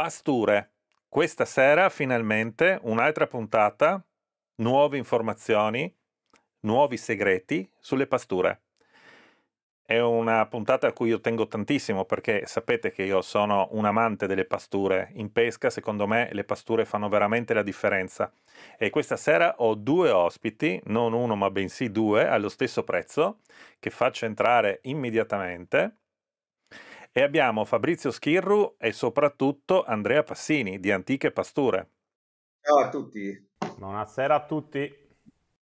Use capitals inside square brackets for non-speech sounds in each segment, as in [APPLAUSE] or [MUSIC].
Pasture. Questa sera finalmente un'altra puntata, nuove informazioni, nuovi segreti sulle pasture. È una puntata a cui io tengo tantissimo perché sapete che io sono un amante delle pasture. In pesca, secondo me, le pasture fanno veramente la differenza. E questa sera ho due ospiti, non uno ma bensì due, allo stesso prezzo, che faccio entrare immediatamente e abbiamo Fabrizio Schirru e soprattutto Andrea Passini di Antiche Pasture. Ciao a tutti. Buonasera a tutti.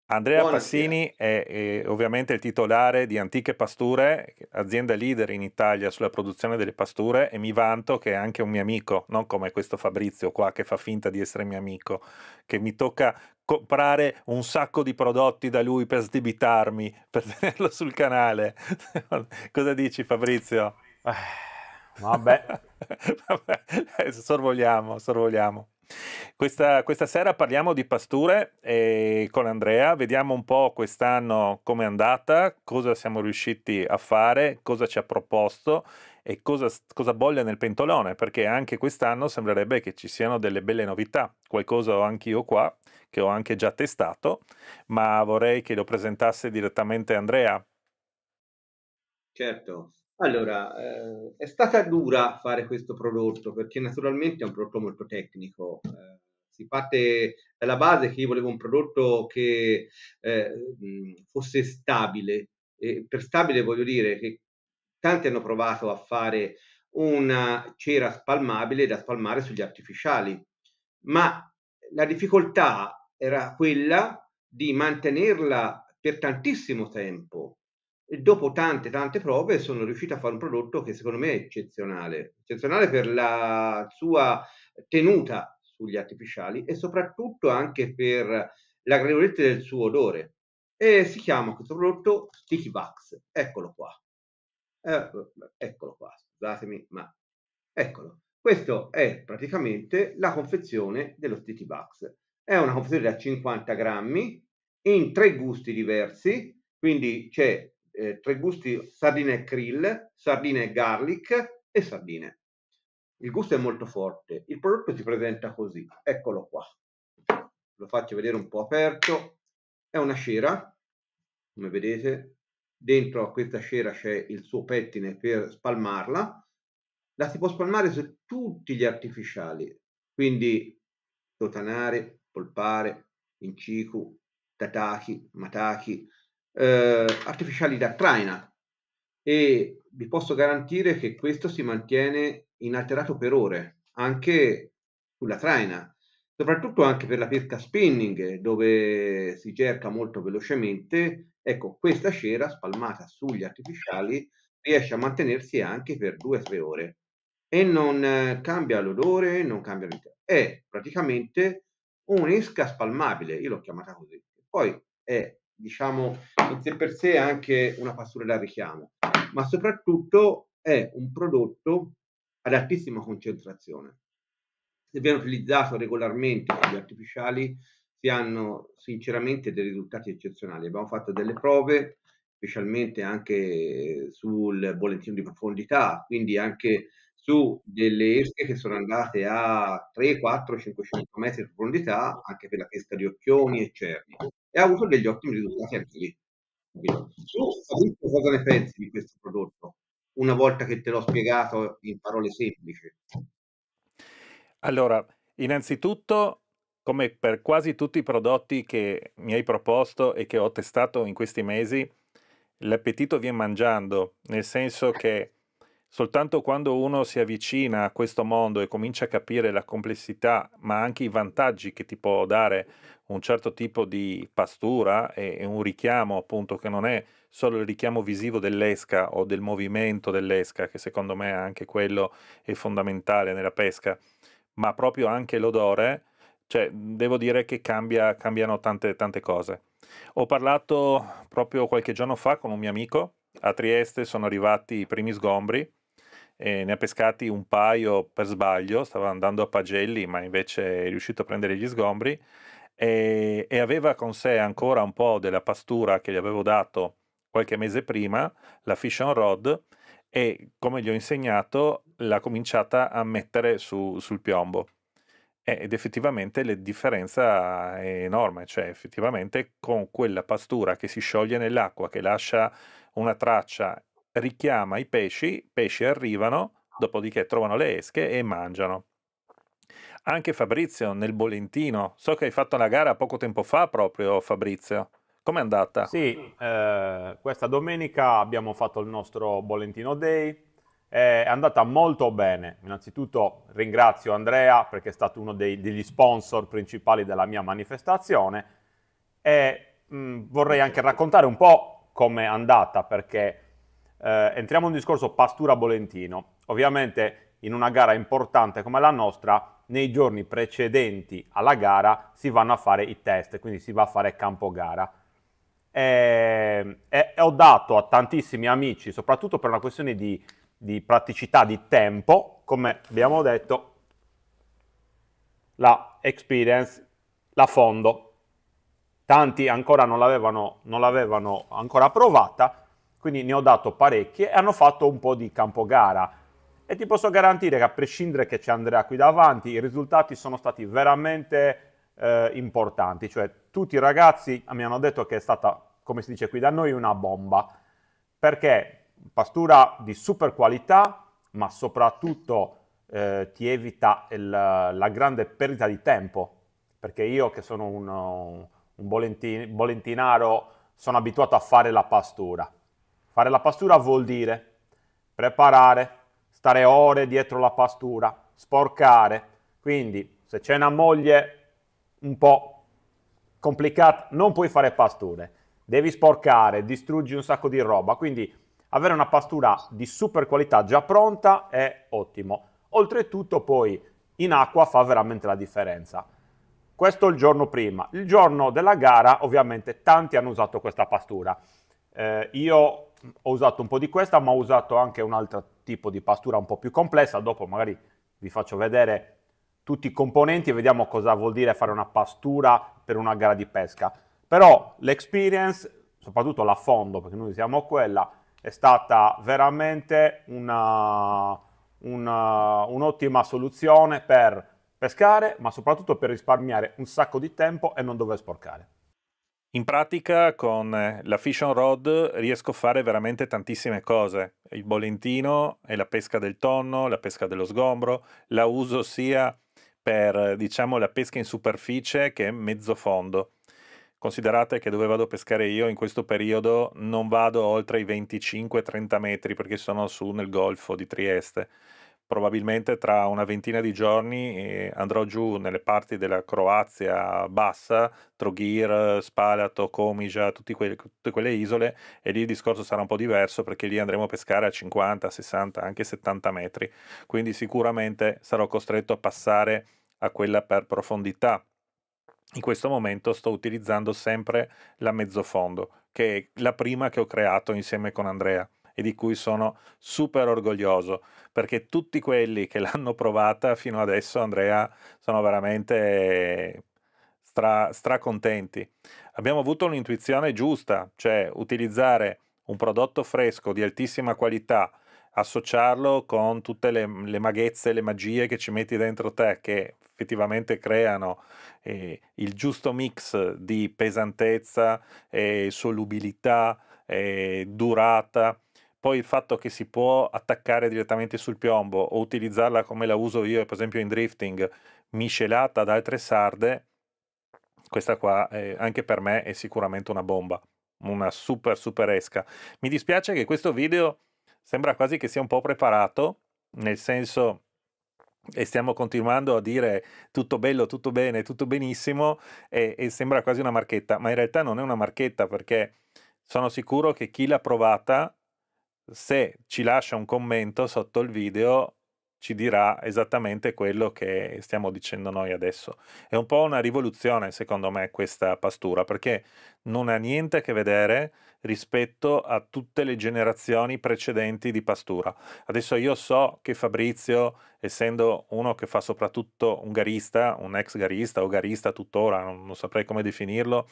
Andrea Buonasera. Passini è, è, ovviamente il titolare di Antiche Pasture, azienda leader in Italia sulla produzione delle pasture e mi vanto che è anche un mio amico, non come questo Fabrizio qua che fa finta di essere mio amico, che mi tocca comprare un sacco di prodotti da lui per sdebitarmi, per [LAUGHS] tenerlo sul canale. [LAUGHS] Cosa dici Fabrizio? Eh, vabbè. [LAUGHS] vabbè. Eh, sorvoliamo, sorvoliamo. Questa, questa, sera parliamo di pasture eh, con Andrea, vediamo un po' quest'anno è andata, cosa siamo riusciti a fare, cosa ci ha proposto e cosa, cosa bolle nel pentolone, perché anche quest'anno sembrerebbe che ci siano delle belle novità, qualcosa ho anch'io qua, che ho anche già testato, ma vorrei che lo presentasse direttamente Andrea. Certo, allora, eh, è stata dura fare questo prodotto perché naturalmente è un prodotto molto tecnico. Eh, si parte dalla base che io volevo un prodotto che eh, mm, fosse stabile. E per stabile voglio dire che tanti hanno provato a fare una cera spalmabile da spalmare sugli artificiali, ma la difficoltà era quella di mantenerla per tantissimo tempo dopo tante tante prove sono riuscito a fare un prodotto che secondo me è eccezionale, eccezionale per la sua tenuta sugli artificiali e soprattutto anche per la gradevolezza del suo odore. E si chiama questo prodotto Sticky Wax, eccolo qua. Eh, eccolo qua, scusatemi, ma eccolo. Questo è praticamente la confezione dello Sticky Wax. È una confezione da 50 grammi in tre gusti diversi, quindi c'è eh, tra i gusti sardine e krill, sardine e garlic e sardine. Il gusto è molto forte, il prodotto si presenta così, eccolo qua. Lo faccio vedere un po' aperto, è una cera, come vedete, dentro a questa cera c'è il suo pettine per spalmarla, la si può spalmare su tutti gli artificiali, quindi totanare, polpare, incicu, tataki, mataki, eh, artificiali da traina e vi posso garantire che questo si mantiene inalterato per ore anche sulla traina soprattutto anche per la pesca spinning dove si cerca molto velocemente ecco questa cera spalmata sugli artificiali riesce a mantenersi anche per due o tre ore e non eh, cambia l'odore non cambia l'intero è praticamente un'esca spalmabile io l'ho chiamata così poi è diciamo, in sé per sé è anche una pastura da richiamo, ma soprattutto è un prodotto ad altissima concentrazione. Se viene utilizzato regolarmente con gli artificiali, si hanno sinceramente dei risultati eccezionali. Abbiamo fatto delle prove, specialmente anche sul bollettino di profondità, quindi anche su delle esche che sono andate a 3, 4, 500 metri di profondità, anche per la pesca di occhioni e cerni e ha avuto degli ottimi risultati anche lì. Tu Fabrizio cosa ne pensi di questo prodotto? Una volta che te l'ho spiegato in parole semplici. Allora, innanzitutto, come per quasi tutti i prodotti che mi hai proposto e che ho testato in questi mesi, l'appetito viene mangiando, nel senso che Soltanto quando uno si avvicina a questo mondo e comincia a capire la complessità, ma anche i vantaggi che ti può dare un certo tipo di pastura e, un richiamo appunto che non è solo il richiamo visivo dell'esca o del movimento dell'esca, che secondo me anche quello è fondamentale nella pesca, ma proprio anche l'odore, cioè devo dire che cambia, cambiano tante, tante cose. Ho parlato proprio qualche giorno fa con un mio amico a Trieste sono arrivati i primi sgombri e ne ha pescati un paio per sbaglio, stava andando a Pagelli ma invece è riuscito a prendere gli sgombri e, e aveva con sé ancora un po' della pastura che gli avevo dato qualche mese prima, la Fish on Rod, e come gli ho insegnato l'ha cominciata a mettere su, sul piombo ed effettivamente la differenza è enorme, cioè effettivamente con quella pastura che si scioglie nell'acqua, che lascia una traccia richiama i pesci, i pesci arrivano, dopodiché trovano le esche e mangiano. Anche Fabrizio nel Bolentino, so che hai fatto una gara poco tempo fa proprio Fabrizio. Com'è andata? Sì, eh, questa domenica abbiamo fatto il nostro Bolentino Day, è andata molto bene. Innanzitutto ringrazio Andrea perché è stato uno dei, degli sponsor principali della mia manifestazione e mh, mm, vorrei anche raccontare un po' come andata, perché eh, entriamo in un discorso Pastura-Bolentino. Ovviamente in una gara importante come la nostra, nei giorni precedenti alla gara si vanno a fare i test, quindi si va a fare campo gara. E, ehm, e, e ho dato a tantissimi amici, soprattutto per una questione di, di praticità di tempo, come abbiamo detto, la experience la fondo tanti ancora non l'avevano, non l'avevano ancora provata, quindi ne ho dato parecchie e hanno fatto un po' di campogara. E ti posso garantire che a prescindere che c'è Andrea qui davanti, i risultati sono stati veramente eh, importanti, cioè tutti i ragazzi mi hanno detto che è stata, come si dice qui da noi, una bomba, perché pastura di super qualità, ma soprattutto eh, ti evita il, la grande perdita di tempo, perché io che sono un un bollentin- bollentinaro, sono abituato a fare la pastura. Fare la pastura vuol dire preparare, stare ore dietro la pastura, sporcare. Quindi se c'è una moglie un po' complicata, non puoi fare pasture. Devi sporcare, distruggi un sacco di roba. Quindi avere una pastura di super qualità già pronta è ottimo. Oltretutto poi in acqua fa veramente la differenza. Questo il giorno prima. Il giorno della gara ovviamente tanti hanno usato questa pastura. Eh, io ho usato un po' di questa, ma ho usato anche un altro tipo di pastura un po' più complessa. Dopo magari vi faccio vedere tutti i componenti e vediamo cosa vuol dire fare una pastura per una gara di pesca. Però l'experience, soprattutto la fondo, perché noi siamo quella, è stata veramente un'ottima soluzione per pescare, ma soprattutto per risparmiare un sacco di tempo e non dover sporcare. In pratica con eh, la Fish on Rod riesco a fare veramente tantissime cose. Il bolentino e la pesca del tonno, la pesca dello sgombro, la uso sia per diciamo, la pesca in superficie che mezzo fondo. Considerate che dove vado a pescare io in questo periodo non vado oltre i 25-30 metri perché sono su nel golfo di Trieste probabilmente tra una ventina di giorni eh, andrò giù nelle parti della Croazia bassa, Trogir, Spalato, Comija, que- tutte quelle isole e lì il discorso sarà un po' diverso perché lì andremo a pescare a 50, 60, anche 70 metri, quindi sicuramente sarò costretto a passare a quella per profondità. In questo momento sto utilizzando sempre la mezzofondo, che è la prima che ho creato insieme con Andrea e di cui sono super orgoglioso, perché tutti quelli che l'hanno provata fino adesso, Andrea, sono veramente stra, stracontenti. Abbiamo avuto un'intuizione giusta, cioè utilizzare un prodotto fresco di altissima qualità, associarlo con tutte le, le maghezze, le magie che ci metti dentro te, che effettivamente creano eh, il giusto mix di pesantezza, eh, solubilità, eh, durata poi il fatto che si può attaccare direttamente sul piombo o utilizzarla come la uso io, per esempio in drifting, miscelata ad altre sarde, questa qua eh, anche per me è sicuramente una bomba, una super super esca. Mi dispiace che questo video sembra quasi che sia un po' preparato, nel senso e stiamo continuando a dire tutto bello, tutto bene, tutto benissimo e, e sembra quasi una marchetta, ma in realtà non è una marchetta perché sono sicuro che chi l'ha provata se ci lascia un commento sotto il video ci dirà esattamente quello che stiamo dicendo noi adesso. È un po' una rivoluzione, secondo me, questa pastura, perché non ha niente a che vedere rispetto a tutte le generazioni precedenti di pastura. Adesso io so che Fabrizio, essendo uno che fa soprattutto un garista, un ex garista o garista tuttora, non, saprei come definirlo,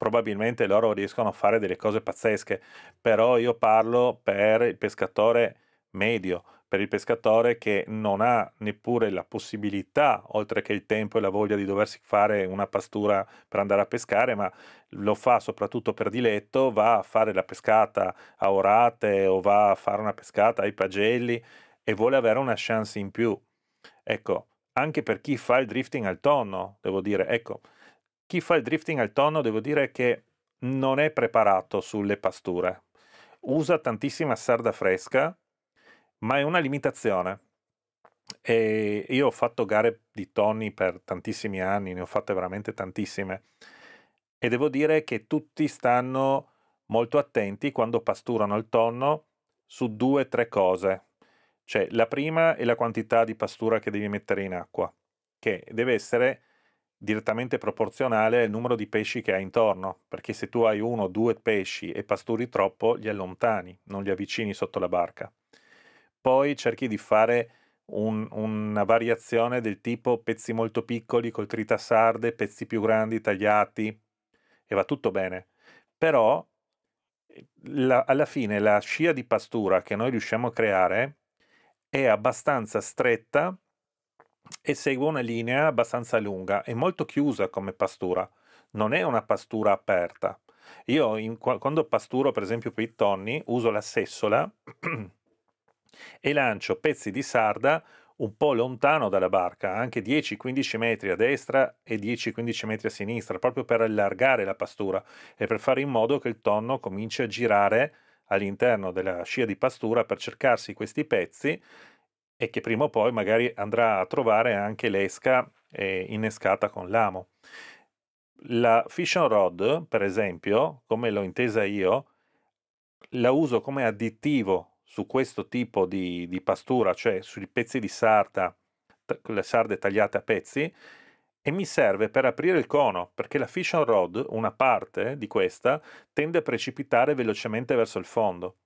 probabilmente loro riescono a fare delle cose pazzesche, però io parlo per il pescatore medio, per il pescatore che non ha neppure la possibilità, oltre che il tempo e la voglia di doversi fare una pastura per andare a pescare, ma lo fa soprattutto per diletto, va a fare la pescata a orate o va a fare una pescata ai pagelli e vuole avere una chance in più. Ecco, anche per chi fa il drifting al tonno, devo dire, ecco, chi fa il drifting al tonno devo dire che non è preparato sulle pasture. Usa tantissima sarda fresca, ma è una limitazione. E io ho fatto gare di tonni per tantissimi anni, ne ho fatte veramente tantissime. E devo dire che tutti stanno molto attenti quando pasturano il tonno su due o tre cose. Cioè, la prima è la quantità di pastura che devi mettere in acqua, che deve essere direttamente proporzionale al numero di pesci che hai intorno, perché se tu hai uno o due pesci e pasturi troppo, li allontani, non li avvicini sotto la barca. Poi cerchi di fare un, una variazione del tipo pezzi molto piccoli col tritassarde, pezzi più grandi tagliati e va tutto bene. Però eh, la, alla fine la scia di pastura che noi riusciamo a creare è abbastanza stretta e segue una linea abbastanza lunga e molto chiusa come pastura, non è una pastura aperta. Io in, quando pasturo per esempio per i tonni uso la sessola [CLEARS THROAT] e lancio pezzi di sarda un po' lontano dalla barca, anche 10-15 metri a destra e 10-15 metri a sinistra, proprio per allargare la pastura e per fare in modo che il tonno cominci a girare all'interno della scia di pastura per cercarsi questi pezzi e che prima o poi magari andrà a trovare anche l'esca eh, innescata con l'amo. La Fission Rod, per esempio, come l'ho intesa io, la uso come additivo su questo tipo di, di pastura, cioè sui pezzi di sarta, le sarde tagliate a pezzi, e mi serve per aprire il cono, perché la Fission Rod, una parte di questa, tende a precipitare velocemente verso il fondo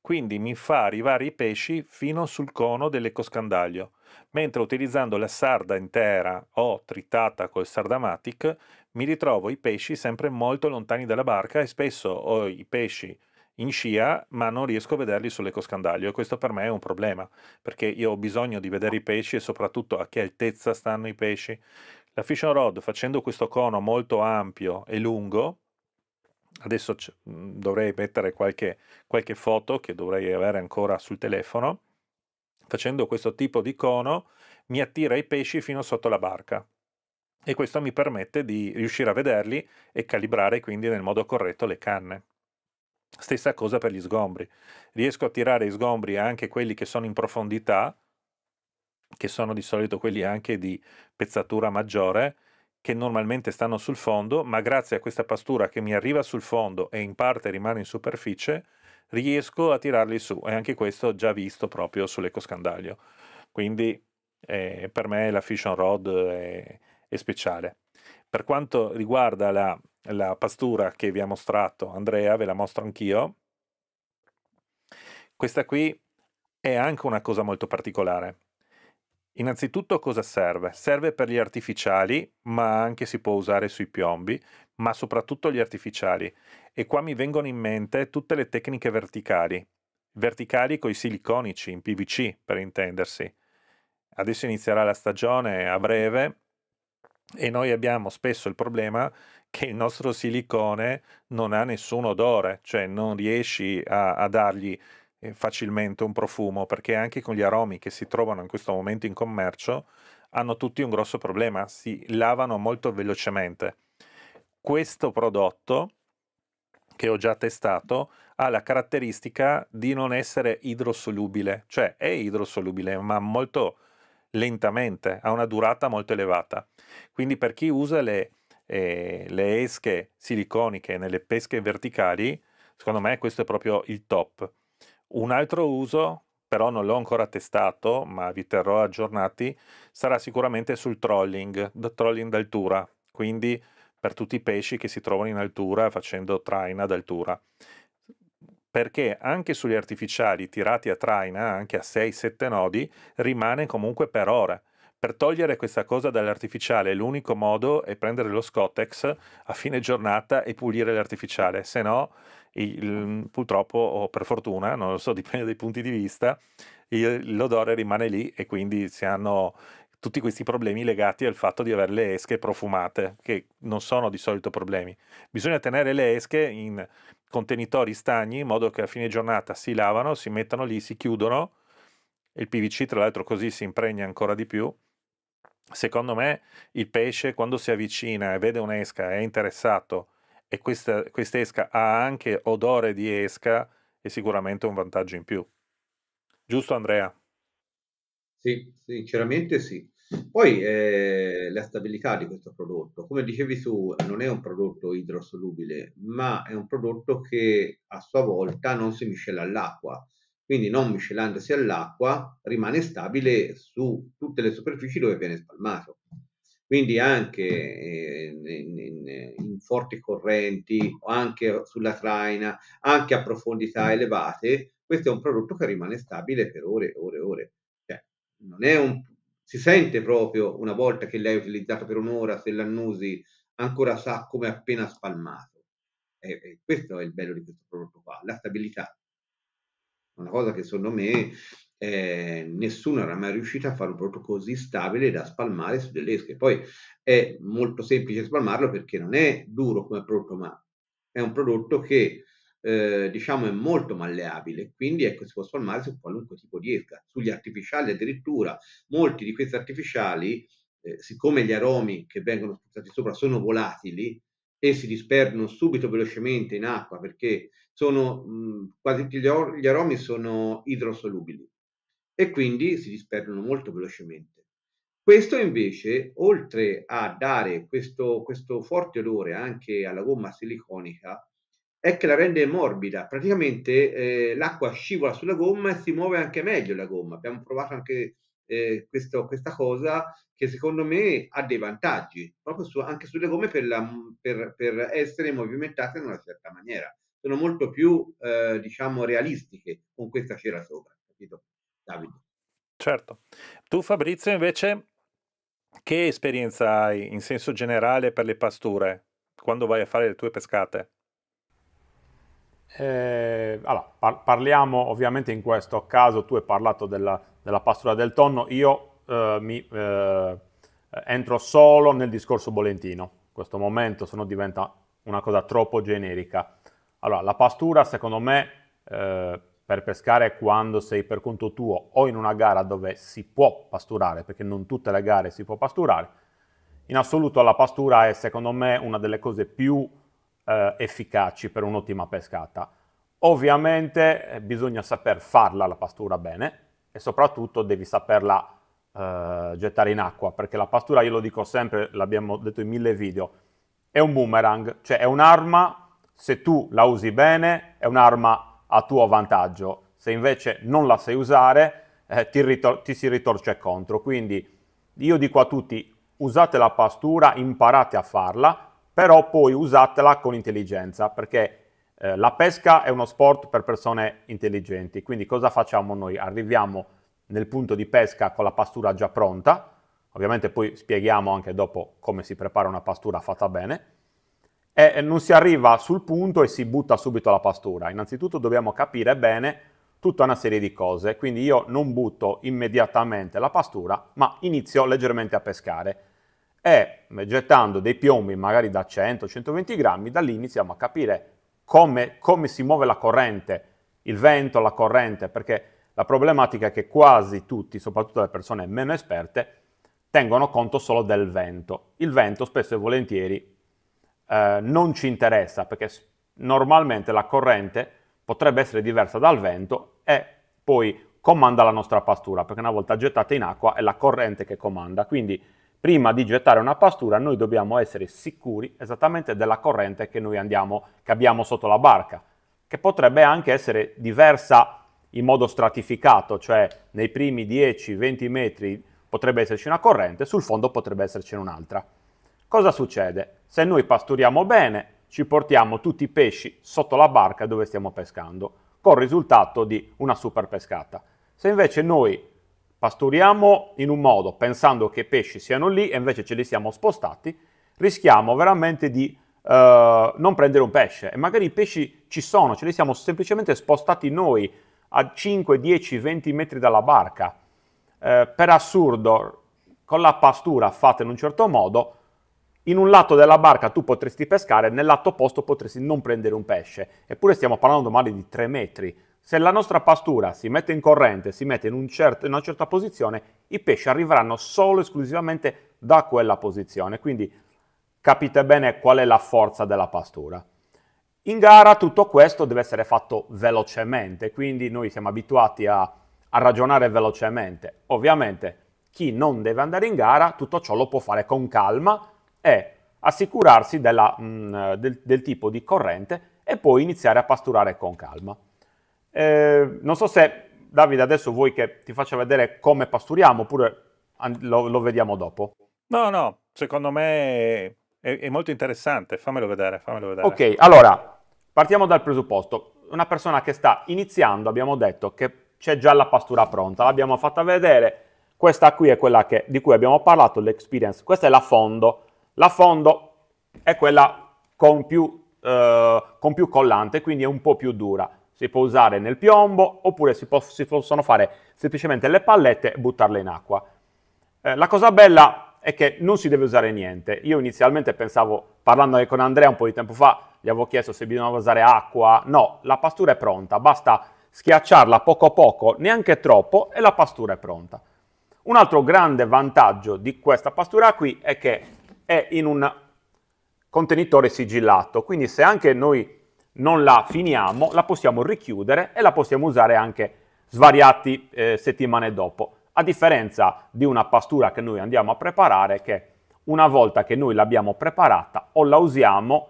quindi mi fa arrivare i pesci fino sul cono dell'ecoscandaglio, mentre utilizzando la sarda intera o tritata col sardamatic mi ritrovo i pesci sempre molto lontani dalla barca e spesso ho i pesci in scia ma non riesco a vederli sull'ecoscandaglio e questo per me è un problema perché io ho bisogno di vedere i pesci e soprattutto a che altezza stanno i pesci. La Fishing Rod facendo questo cono molto ampio e lungo adesso c- mhmm, dovrei mettere qualche, qualche foto che dovrei avere ancora sul telefono, facendo questo tipo di cono mi attira i pesci fino sotto la barca e questo mi permette di riuscire a vederli e calibrare quindi nel modo corretto le canne. Stessa cosa per gli sgombri. Riesco a tirare i sgombri anche quelli che sono in profondità, che sono di solito quelli anche di pezzatura maggiore, che normalmente stanno sul fondo, ma grazie a questa pastura che mi arriva sul fondo e in parte rimane in superficie, riesco a tirarli su e anche questo già visto proprio sull'ecoscandaglio. Quindi eh, per me la Fission Rod è, è, speciale. Per quanto riguarda la, la pastura che vi ha mostrato Andrea, ve la mostro anch'io, questa qui è anche una cosa molto particolare. Innanzitutto cosa serve? Serve per gli artificiali, ma anche si può usare sui piombi, ma soprattutto gli artificiali. E qua mi vengono in mente tutte le tecniche verticali, verticali con i siliconici in PVC per intendersi. Adesso inizierà la stagione a breve e noi abbiamo spesso il problema che il nostro silicone non ha nessun odore, cioè non riesci a, a dargli eh, facilmente un profumo, perché anche con gli aromi che si trovano in questo momento in commercio hanno tutti un grosso problema, si lavano molto velocemente. Questo prodotto che ho già testato ha la caratteristica di non essere idrosolubile, cioè è idrosolubile ma molto lentamente, ha una durata molto elevata. Quindi per chi usa le, eh, le esche siliconiche nelle pesche verticali, secondo me questo è proprio il top. Un altro uso, però non l'ho ancora testato, ma vi terrò aggiornati, sarà sicuramente sul trolling, trolling d'altura, quindi per tutti i pesci che si trovano in altura facendo traina d'altura. Perché anche sugli artificiali tirati a traina, anche a 6-7 nodi, rimane comunque per ore. Per togliere questa cosa dall'artificiale l'unico modo è prendere lo Scotex a fine giornata e pulire l'artificiale, se no il, purtroppo o per fortuna, non lo so, [LAUGHS] dipende dai punti di vista, il, l'odore rimane lì e quindi si hanno tutti questi problemi legati al fatto di avere le esche profumate, che non sono di solito problemi. Bisogna tenere le esche in contenitori stagni in modo che a fine giornata si lavano, si mettono lì, si chiudono. Il PVC, tra l'altro, così si impregna ancora di più. Secondo me, il pesce, quando si avvicina e vede un'esca è interessato e questa, questa esca ha anche odore di esca, è sicuramente un vantaggio in più. Giusto Andrea? Sì, sinceramente sì. Poi eh, la stabilità di questo prodotto, come dicevi tu, non è un prodotto idrosolubile, ma è un prodotto che a sua volta non si miscela all'acqua. Quindi non miscelandosi all'acqua rimane stabile su tutte le superfici dove viene spalmato. Quindi anche in, eh, in, in forti correnti, anche sulla traina, anche a profondità elevate, questo è un prodotto che rimane stabile per ore e ore e ore. Cioè, non è un, si sente proprio una volta che l'hai utilizzato per un'ora, se l'annusi, ancora sa come appena spalmato. E, e questo è il bello di questo prodotto qua, la stabilità. Una cosa che secondo me eh, nessuno era mai riuscito a fare un prodotto così stabile da spalmare su delle esche. Poi è molto semplice spalmarlo perché non è duro come prodotto, ma è un prodotto che eh, diciamo è molto malleabile, quindi ecco, si può spalmare su qualunque tipo di esca. Sugli artificiali addirittura, molti di questi artificiali, eh, siccome gli aromi che vengono spostati sopra sono volatili, e si disperdono subito velocemente in acqua perché sono mh, quasi tutti gli aromi sono idrosolubili e quindi si disperdono molto velocemente. Questo invece, oltre a dare questo, questo forte odore anche alla gomma siliconica, è che la rende morbida, praticamente eh, l'acqua scivola sulla gomma e si muove anche meglio la gomma. Abbiamo provato anche eh, questo, questa cosa che secondo me ha dei vantaggi, proprio su, anche sulle gomme per, la, per, per, essere movimentate in una certa maniera. Sono molto più, eh, diciamo, realistiche con questa cera sopra, capito? Davide. Certo. Tu Fabrizio invece che esperienza hai in senso generale per le pasture quando vai a fare le tue pescate? Eh, allora, par- parliamo ovviamente in questo caso, tu hai parlato della, della pastura del tonno, io eh, mi, eh, entro solo nel discorso bolentino, in questo momento se diventa una cosa troppo generica. Allora, la pastura secondo me eh, per pescare quando sei per conto tuo o in una gara dove si può pasturare, perché non tutte le gare si può pasturare, in assoluto la pastura è secondo me una delle cose più eh, efficaci per un'ottima pescata. Ovviamente eh, bisogna saper farla la pastura bene e soprattutto devi saperla eh, gettare in acqua, perché la pastura, io lo dico sempre, l'abbiamo detto in mille video, è un boomerang, cioè è un'arma, se tu la usi bene, è un'arma a tuo vantaggio. Se invece non la sai usare, eh, ti, ti si ritorce contro. Quindi io dico a tutti, usate la pastura, imparate a farla, però poi usatela con intelligenza, perché eh, la pesca è uno sport per persone intelligenti. Quindi cosa facciamo noi? Arriviamo nel punto di pesca con la pastura già pronta, ovviamente poi spieghiamo anche dopo come si prepara una pastura fatta bene, e non si arriva sul punto e si butta subito la pastura. Innanzitutto dobbiamo capire bene tutta una serie di cose, quindi io non butto immediatamente la pastura, ma inizio leggermente a pescare e eh, gettando dei piombi magari da 100-120 grammi, da lì iniziamo a capire come, come si muove la corrente, il vento, la corrente, perché la problematica è che quasi tutti, soprattutto le persone meno esperte, tengono conto solo del vento. Il vento spesso e volentieri eh, non ci interessa perché normalmente la corrente potrebbe essere diversa dal vento e poi comanda la nostra pastura, perché una volta gettata in acqua è la corrente che comanda. Quindi prima di gettare una pastura noi dobbiamo essere sicuri esattamente della corrente che noi andiamo, che abbiamo sotto la barca, che potrebbe anche essere diversa in modo stratificato, cioè nei primi 10-20 metri potrebbe esserci una corrente, sul fondo potrebbe esserci un'altra. Cosa succede? Se noi pasturiamo bene, ci portiamo tutti i pesci sotto la barca dove stiamo pescando, con il risultato di una super pescata. Se invece noi pasturiamo in un modo pensando che i pesci siano lì e invece ce li siamo spostati, rischiamo veramente di eh, non prendere un pesce e magari i pesci ci sono, ce li siamo semplicemente spostati noi a 5, 10, 20 metri dalla barca. Eh, per assurdo, con la pastura fatta in un certo modo, in un lato della barca tu potresti pescare, nel lato opposto potresti non prendere un pesce. Eppure stiamo parlando male di 3 metri. Se la nostra pastura si mette in corrente, si mette in, un certo, in una certa posizione, i pesci arriveranno solo e esclusivamente da quella posizione. Quindi capite bene qual è la forza della pastura. In gara tutto questo deve essere fatto velocemente, quindi noi siamo abituati a, a ragionare velocemente. Ovviamente chi non deve andare in gara tutto ciò lo può fare con calma è assicurarsi della, mh, mm, del, del, tipo di corrente e poi iniziare a pasturare con calma. Eh, non so se Davide adesso vuoi che ti faccia vedere come pasturiamo oppure lo, lo vediamo dopo. No, no, secondo me è, è, molto interessante, fammelo vedere, fammelo vedere. Ok, allora, partiamo dal presupposto. Una persona che sta iniziando, abbiamo detto che c'è già la pastura pronta, l'abbiamo fatta vedere, questa qui è quella che, di cui abbiamo parlato, l'experience, questa è la fondo, la fondo è quella con più, eh, con più collante, quindi è un po' più dura. Si può usare nel piombo oppure si, po si possono fare semplicemente le pallette e buttarle in acqua. Eh, la cosa bella è che non si deve usare niente. Io inizialmente pensavo, parlando con Andrea un po' di tempo fa, gli avevo chiesto se bisognava usare acqua. No, la pastura è pronta, basta schiacciarla poco a poco, neanche troppo, e la pastura è pronta. Un altro grande vantaggio di questa pastura qui è che è in un contenitore sigillato, quindi se anche noi non la finiamo, la possiamo richiudere e la possiamo usare anche svariati eh, settimane dopo, a differenza di una pastura che noi andiamo a preparare che una volta che noi l'abbiamo preparata o la usiamo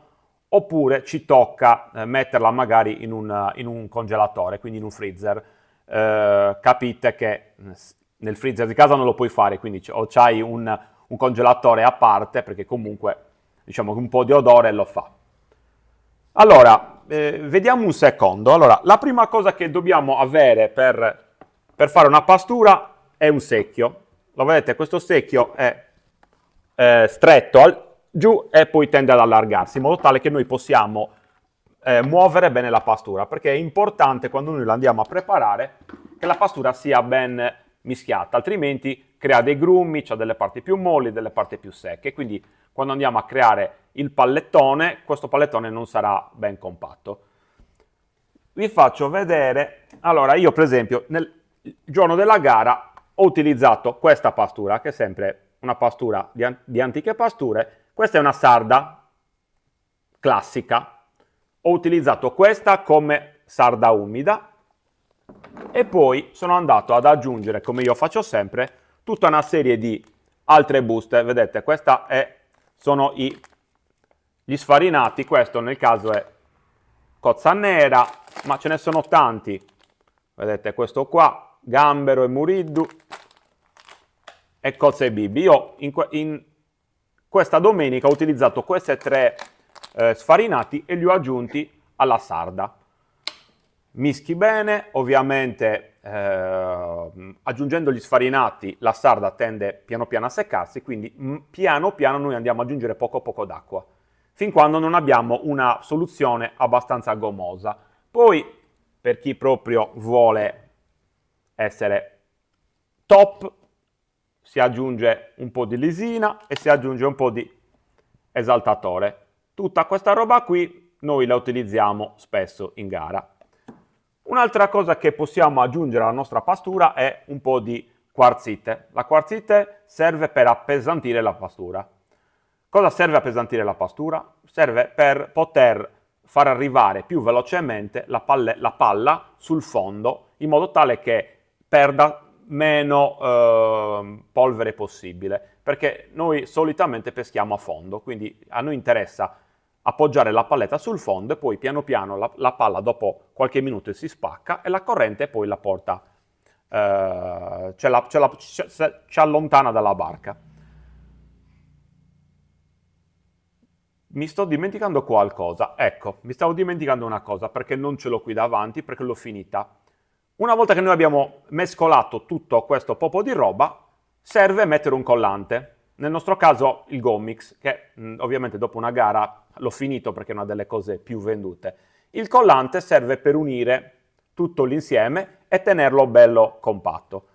oppure ci tocca eh, metterla magari in un, in un, congelatore, quindi in un freezer. Eh, capite che mm, nel freezer di casa non lo puoi fare, quindi o c'hai un un congelatore a parte perché comunque diciamo che un po' di odore lo fa. Allora, eh, vediamo un secondo. Allora, la prima cosa che dobbiamo avere per, per, fare una pastura è un secchio. Lo vedete, questo secchio è eh, stretto al, giù e poi tende ad allargarsi, in modo tale che noi possiamo eh, muovere bene la pastura, perché è importante quando noi la andiamo a preparare che la pastura sia ben mischiata, altrimenti crea dei grumi, ha delle parti più molli, delle parti più secche, quindi quando andiamo a creare il pallettone, questo pallettone non sarà ben compatto. Vi faccio vedere, allora io per esempio nel giorno della gara ho utilizzato questa pastura, che è sempre una pastura di, an di antiche pasture, questa è una sarda classica, ho utilizzato questa come sarda umida e poi sono andato ad aggiungere, come io faccio sempre, tutta una serie di altre buste. Vedete, questi sono i, gli sfarinati, questo nel caso è cozza nera, ma ce ne sono tanti. Vedete, questo qua, gambero e muriddu, e cozza e bibi. Io in, in questa domenica ho utilizzato questi tre eh, sfarinati e li ho aggiunti alla sarda. Mischi bene, ovviamente eh, aggiungendo gli sfarinati la sarda tende piano piano a seccarsi, quindi mh, mm, piano piano noi andiamo ad aggiungere poco poco d'acqua, fin quando non abbiamo una soluzione abbastanza gomosa. Poi, per chi proprio vuole essere top, si aggiunge un po' di lisina e si aggiunge un po' di esaltatore. Tutta questa roba qui noi la utilizziamo spesso in gara. Un'altra cosa che possiamo aggiungere alla nostra pastura è un po' di quarzite. La quarzite serve per appesantire la pastura. Cosa serve appesantire la pastura? Serve per poter far arrivare più velocemente la, palle, la palla sul fondo in modo tale che perda meno eh, polvere possibile perché noi solitamente peschiamo a fondo quindi a noi interessa appoggiare la palletta sul fondo e poi piano piano la, la palla dopo qualche minuto si spacca e la corrente poi la porta, eh, ce la, ce ci allontana dalla barca. Mi sto dimenticando qualcosa, ecco, mi stavo dimenticando una cosa perché non ce l'ho qui davanti, perché l'ho finita. Una volta che noi abbiamo mescolato tutto questo popo di roba, serve mettere un collante. Nel nostro caso il Gommix, che mh, mm, ovviamente dopo una gara l'ho finito perché è una delle cose più vendute. Il collante serve per unire tutto l'insieme e tenerlo bello compatto.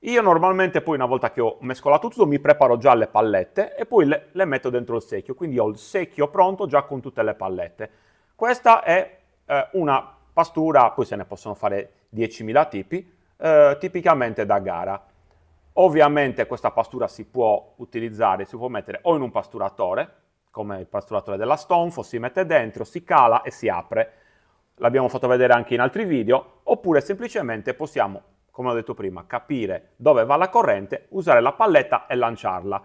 Io normalmente poi una volta che ho mescolato tutto mi preparo già le pallette e poi le, le metto dentro il secchio, quindi ho il secchio pronto già con tutte le pallette. Questa è eh, una pastura, poi se ne possono fare 10.000 tipi, eh, tipicamente da gara. Ovviamente questa pastura si può utilizzare, si può mettere o in un pasturatore, come il pasturatore della Stonfo, si mette dentro, si cala e si apre. L'abbiamo fatto vedere anche in altri video, oppure semplicemente possiamo, come ho detto prima, capire dove va la corrente, usare la palletta e lanciarla.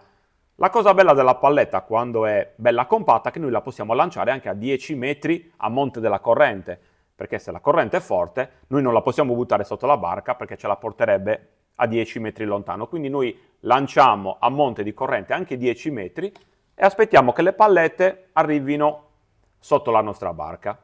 La cosa bella della palletta quando è bella compatta è che noi la possiamo lanciare anche a 10 metri a monte della corrente, perché se la corrente è forte noi non la possiamo buttare sotto la barca perché ce la porterebbe a 10 metri lontano. Quindi noi lanciamo a monte di corrente anche 10 metri e aspettiamo che le pallette arrivino sotto la nostra barca.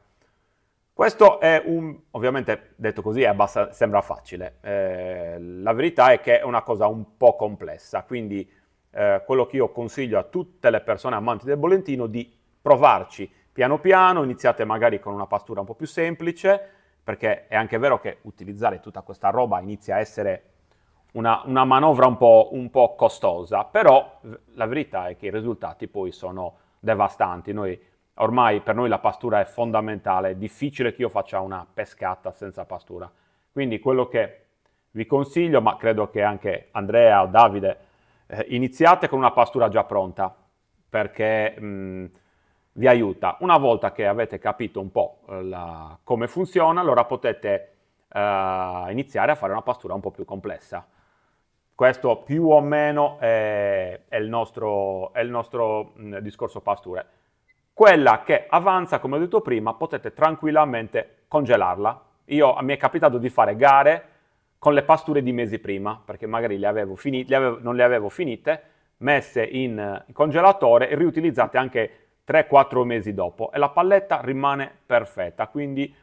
Questo è un, ovviamente detto così abbast- sembra facile, eh, la verità è che è una cosa un po' complessa, quindi eh, quello che io consiglio a tutte le persone amanti del bollentino è di provarci piano piano, iniziate magari con una pastura un po' più semplice, perché è anche vero che utilizzare tutta questa roba inizia a essere una, una manovra un po', un po', costosa, però la verità è che i risultati poi sono devastanti. Noi, ormai per noi la pastura è fondamentale, è difficile che io faccia una pescata senza pastura. Quindi quello che vi consiglio, ma credo che anche Andrea o Davide, eh, iniziate con una pastura già pronta, perché... Mh, mm, vi aiuta. Una volta che avete capito un po' eh, la, come funziona, allora potete eh, iniziare a fare una pastura un po' più complessa. Questo più o meno è, è il nostro, è il nostro mm, discorso pasture. Quella che avanza, come ho detto prima, potete tranquillamente congelarla. Io, mi è capitato di fare gare con le pasture di mesi prima, perché magari le avevo finite, le avevo, non le avevo finite, messe in congelatore e riutilizzate anche 3-4 mesi dopo e la palletta rimane perfetta, quindi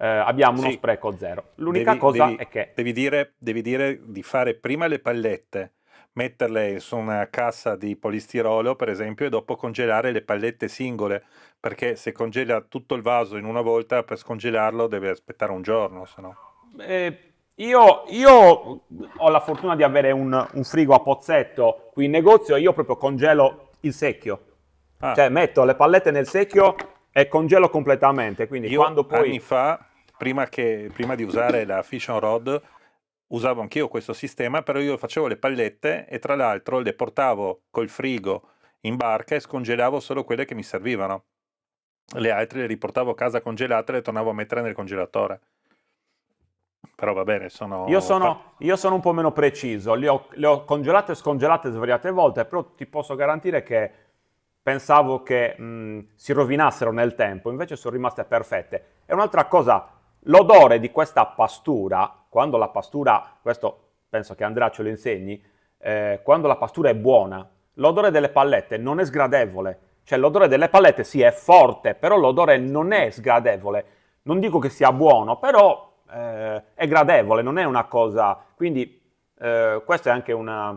eh, abbiamo uno sì. spreco zero. L'unica devi, cosa devi, è che... Devi dire, devi dire di fare prima le pallette, metterle su una cassa di polistirolo, per esempio, e dopo congelare le pallette singole, perché se congela tutto il vaso in una volta, per scongelarlo deve aspettare un giorno, se no. Eh, io, io, ho la fortuna di avere un, un, frigo a pozzetto qui in negozio e io proprio congelo il secchio. Ah. Cioè metto le pallette nel secchio e congelo completamente. Quindi io quando poi... Anni fa prima, che, prima di usare la Fission Rod usavo anch'io questo sistema, però io facevo le pallette e tra l'altro le portavo col frigo in barca e scongelavo solo quelle che mi servivano. Le altre le riportavo a casa congelate e le tornavo a mettere nel congelatore. Però va bene, sono... Io sono, io sono un po' meno preciso, le ho, le ho congelate e scongelate svariate volte, però ti posso garantire che pensavo che mh, mhmm, si rovinassero nel tempo, invece sono rimaste perfette. E un'altra cosa L'odore di questa pastura, quando la pastura, questo penso che Andrea ce lo insegni, eh, quando la pastura è buona, l'odore delle pallette non è sgradevole. Cioè l'odore delle pallette sì è forte, però l'odore non è sgradevole. Non dico che sia buono, però eh, è gradevole, non è una cosa... Quindi eh, questo è anche una,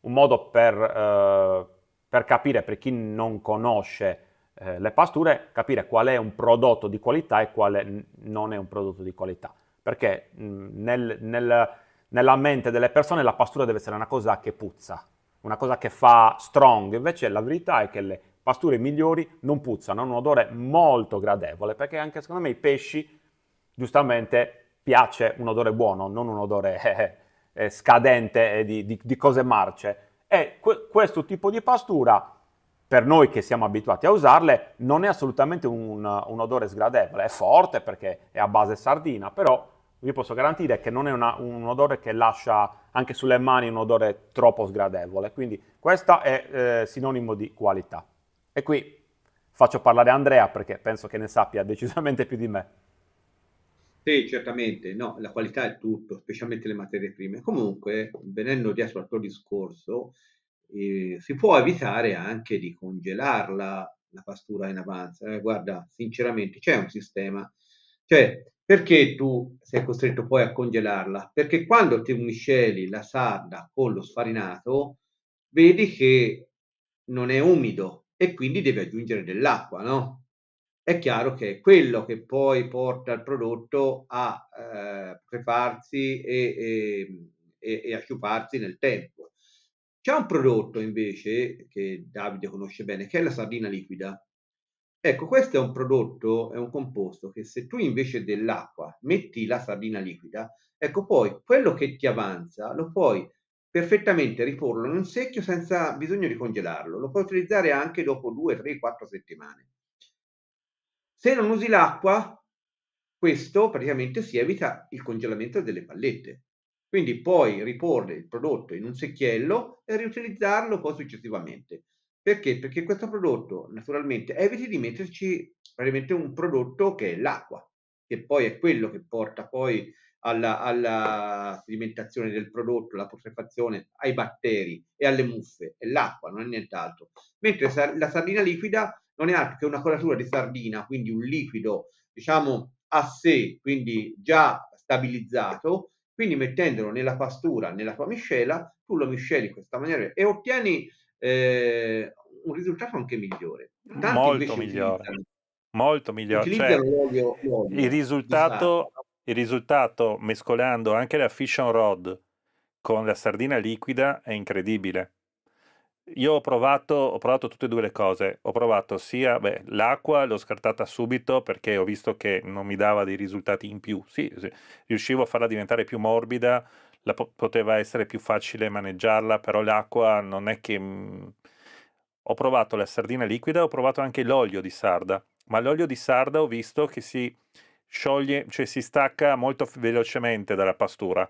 un modo per, eh, per capire, per chi non conosce eh, le pasture, capire qual è un prodotto di qualità e quale non è un prodotto di qualità. Perché mh, mm, nel, nel, nella mente delle persone la pastura deve essere una cosa che puzza, una cosa che fa strong, invece la verità è che le pasture migliori non puzzano, hanno un odore molto gradevole, perché anche secondo me i pesci, giustamente, piace un odore buono, non un odore [LAUGHS] eh, eh, scadente eh, di, di, di, cose marce. E que- questo tipo di pastura per noi che siamo abituati a usarle, non è assolutamente un, un odore sgradevole, è forte perché è a base sardina, però vi posso garantire che non è una, un odore che lascia anche sulle mani un odore troppo sgradevole, quindi questa è eh, sinonimo di qualità. E qui faccio parlare Andrea perché penso che ne sappia decisamente più di me. Sì, certamente, no, la qualità è tutto, specialmente le materie prime. Comunque, venendo dietro al tuo discorso, eh, si può evitare anche di congelarla la pastura in avanza. Eh, guarda, sinceramente c'è un sistema. Cioè, perché tu sei costretto poi a congelarla? Perché quando ti misceli la sarda con lo sfarinato, vedi che non è umido e quindi devi aggiungere dell'acqua, no? È chiaro che è quello che poi porta il prodotto a eh, preparsi ehm, e, e, e, e asciuparsi nel tempo. C'è un prodotto invece che Davide conosce bene, che è la sardina liquida. Ecco, questo è un prodotto, è un composto che se tu invece dell'acqua metti la sardina liquida, ecco poi quello che ti avanza lo puoi perfettamente riporlo in un secchio senza bisogno di congelarlo, lo puoi utilizzare anche dopo 2, 3, 4 settimane. Se non usi l'acqua, questo praticamente si evita il congelamento delle pallette. Quindi puoi riporre il prodotto in un secchiello e riutilizzarlo poi successivamente. Perché? Perché questo prodotto, naturalmente, eviti di metterci praticamente un prodotto che è l'acqua, che poi è quello che porta poi alla, alla sedimentazione del prodotto, alla putrefazione, ai batteri e alle muffe, è l'acqua, non è nient'altro. Mentre la sardina liquida non è altro che una colatura di sardina, quindi un liquido, diciamo, a sé, quindi già stabilizzato, quindi mettendolo nella pastura, nella tua miscela, tu lo misceli in questa maniera e ottieni eh, un risultato anche migliore. Tanti molto migliore. Molto migliore. Cioè, l'olio, l'olio, il, risultato, il risultato mescolando anche la fish on rod con la sardina liquida è incredibile. Io ho provato, ho provato tutte e due le cose. Ho provato sia beh, l'acqua, l'ho scartata subito perché ho visto che non mi dava dei risultati in più. Sì, sì. riuscivo a farla diventare più morbida, la po- poteva essere più facile maneggiarla, però l'acqua non è che... Mm, ho provato la sardina liquida, ho provato anche l'olio di sarda, ma l'olio di sarda ho visto che si scioglie, cioè si stacca molto velocemente dalla pastura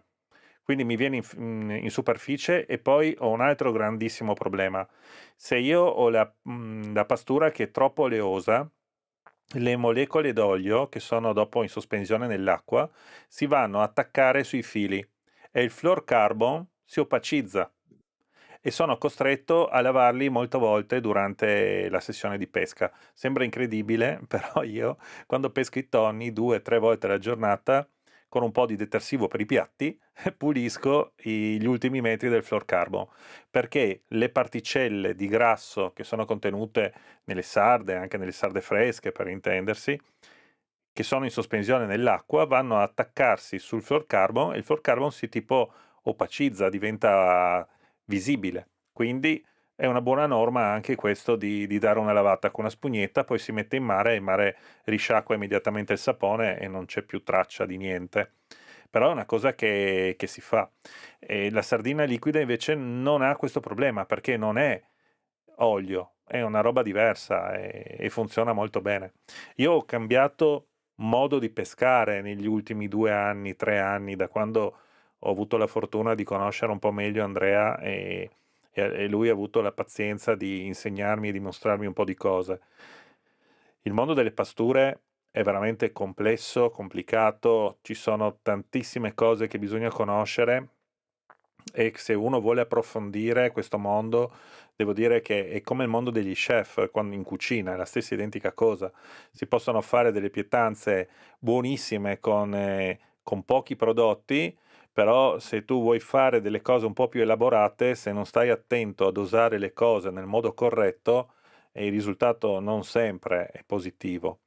quindi mi viene in, mm, in, superficie e poi ho un altro grandissimo problema. Se io ho la, mm, la pastura che è troppo oleosa, le molecole d'olio che sono dopo in sospensione nell'acqua si vanno a attaccare sui fili e il fluorocarbon si opacizza e sono costretto a lavarli molte volte durante la sessione di pesca. Sembra incredibile, [LAUGHS] però io quando pesco i tonni due o tre volte alla giornata con un po' di detersivo per i piatti [LAUGHS] pulisco gli ultimi metri del floor carbon perché le particelle di grasso che sono contenute nelle sarde, anche nelle sarde fresche per intendersi, che sono in sospensione nell'acqua vanno a attaccarsi sul floor carbon e il floor carbon si tipo opacizza, diventa visibile. Quindi è una buona norma anche questo di, di, dare una lavata con una spugnetta, poi si mette in mare, il mare risciacqua immediatamente il sapone e non c'è più traccia di niente. Però è una cosa che, che si fa. E la sardina liquida invece non ha questo problema perché non è olio, è una roba diversa e, e funziona molto bene. Io ho cambiato modo di pescare negli ultimi due anni, tre anni, da quando ho avuto la fortuna di conoscere un po' meglio Andrea e, e lui ha avuto la pazienza di insegnarmi e dimostrarmi un po' di cose. Il mondo delle pasture è veramente complesso, complicato, ci sono tantissime cose che bisogna conoscere e se uno vuole approfondire questo mondo, devo dire che è come il mondo degli chef in cucina, è la stessa identica cosa. Si possono fare delle pietanze buonissime con, eh, con pochi prodotti, però se tu vuoi fare delle cose un po' più elaborate, se non stai attento ad usare le cose nel modo corretto, il risultato non sempre è positivo.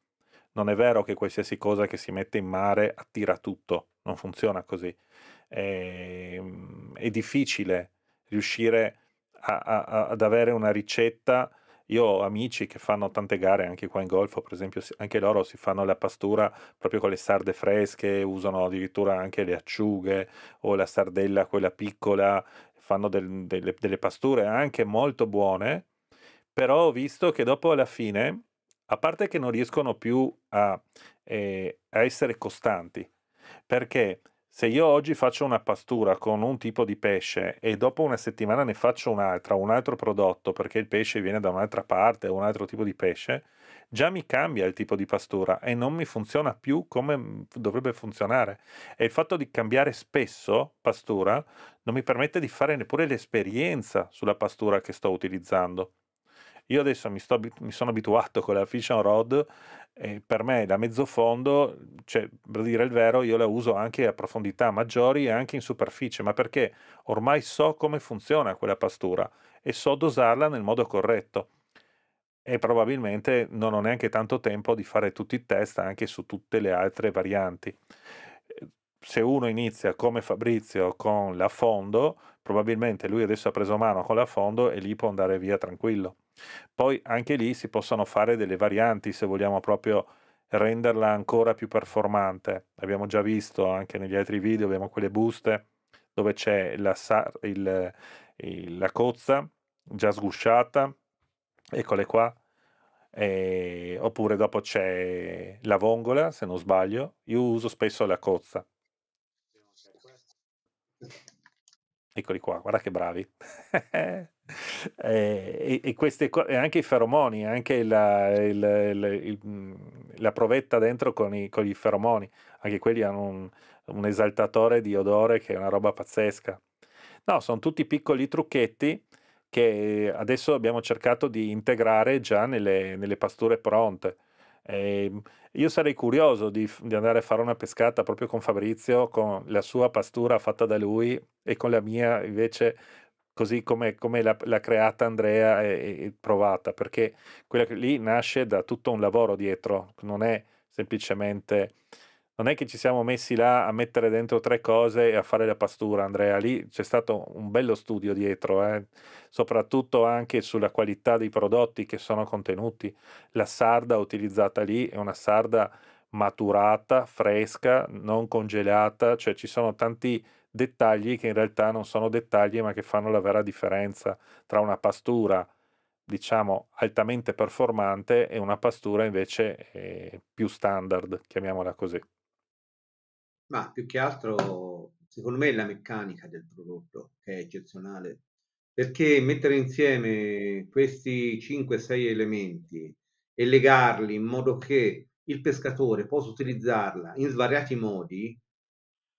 Non è vero che qualsiasi cosa che si mette in mare attira tutto, non funziona così. È, ehm, è difficile riuscire a, a, ad avere una ricetta io ho amici che fanno tante gare anche qua in golfo, per esempio, anche loro si fanno la pastura proprio con le sarde fresche, usano addirittura anche le acciughe o la sardella quella piccola, fanno del, delle, delle pasture anche molto buone, però ho visto che dopo alla fine, a parte che non riescono più a, eh, a essere costanti, perché se io oggi faccio una pastura con un tipo di pesce e dopo una settimana ne faccio un'altra, un altro prodotto perché il pesce viene da un'altra parte, un altro tipo di pesce, già mi cambia il tipo di pastura e non mi funziona più come dovrebbe funzionare. E il fatto di cambiare spesso pastura non mi permette di fare neppure l'esperienza sulla pastura che sto utilizzando. Io adesso mi, sto, mi sono abituato con la Fish and Rod e per me da mezzo fondo, cioè, per dire il vero, io la uso anche a profondità maggiori e anche in superficie, ma perché ormai so come funziona quella pastura e so dosarla nel modo corretto. E probabilmente non ho neanche tanto tempo di fare tutti i test anche su tutte le altre varianti ehm, se uno inizia come Fabrizio con la fondo, probabilmente lui adesso ha preso mano con la fondo e lì può andare via tranquillo. Poi anche lì si possono fare delle varianti se vogliamo proprio renderla ancora più performante. Abbiamo già visto anche negli altri video, abbiamo quelle buste dove c'è la, il, il, la cozza già sgusciata, eccole qua, e, oppure dopo c'è la vongola, se non sbaglio, io uso spesso la cozza, Eccoli qua, guarda che bravi. [LAUGHS] Eh, e, e, queste, e, anche i feromoni, anche la, il, il, il, mm, la provetta dentro con i, con i, feromoni, anche quelli hanno un, un, esaltatore di odore che è una roba pazzesca. No, sono tutti piccoli trucchetti che adesso abbiamo cercato di integrare già nelle, nelle pasture pronte. E, ehm, io sarei curioso di, di, andare a fare una pescata proprio con Fabrizio, con la sua pastura fatta da lui e con la mia invece così come, come l'ha, creata Andrea e, e, provata, perché quella lì nasce da tutto un lavoro dietro, non è semplicemente non è che ci siamo messi là a mettere dentro tre cose e a fare la pastura, Andrea. Lì c'è stato un bello studio dietro, eh? soprattutto anche sulla qualità dei prodotti che sono contenuti. La sarda utilizzata lì è una sarda maturata, fresca, non congelata, cioè ci sono tanti dettagli che in realtà non sono dettagli ma che fanno la vera differenza tra una pastura diciamo altamente performante e una pastura invece eh, più standard, chiamiamola così. Ma più che altro, secondo me, è la meccanica del prodotto che è eccezionale. Perché mettere insieme questi 5-6 elementi e legarli in modo che il pescatore possa utilizzarla in svariati modi,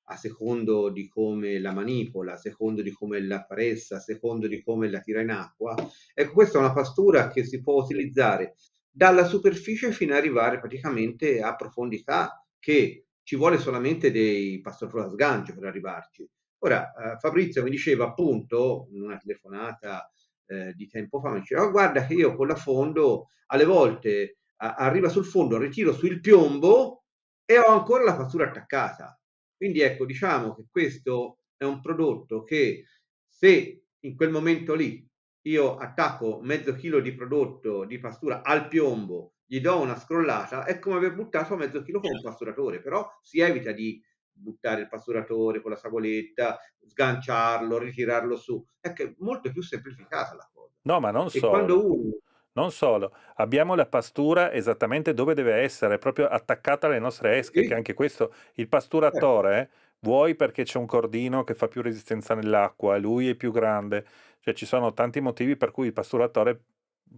a secondo di come la manipola, a secondo di come la pressa, a secondo di come la tira in acqua. Ecco, questa è una pastura che si può utilizzare dalla superficie fino ad arrivare praticamente a profondità che ci vuole solamente dei passafuori a sgancio per arrivarci. Ora, eh, Fabrizio mi diceva appunto in una telefonata eh, di tempo fa, mi diceva, oh, guarda che io con la fondo alle volte a, arriva sul fondo, ritiro sul piombo e ho ancora la fattura attaccata. Quindi ecco, diciamo che questo è un prodotto che se in quel momento lì io attacco mezzo chilo di prodotto di pastura al piombo gli do una scrollata, è come aver buttato mezzo chilo con un pasturatore, però si evita di buttare il pasturatore con la savoletta, sganciarlo, ritirarlo su. è che è molto più semplificata la cosa. No, ma non e solo. Uno... Non solo, abbiamo la pastura esattamente dove deve essere, proprio attaccata alle nostre esche, sì. che anche questo, il pasturatore, eh. Certo. vuoi perché c'è un cordino che fa più resistenza nell'acqua, lui è più grande, cioè ci sono tanti motivi per cui il pasturatore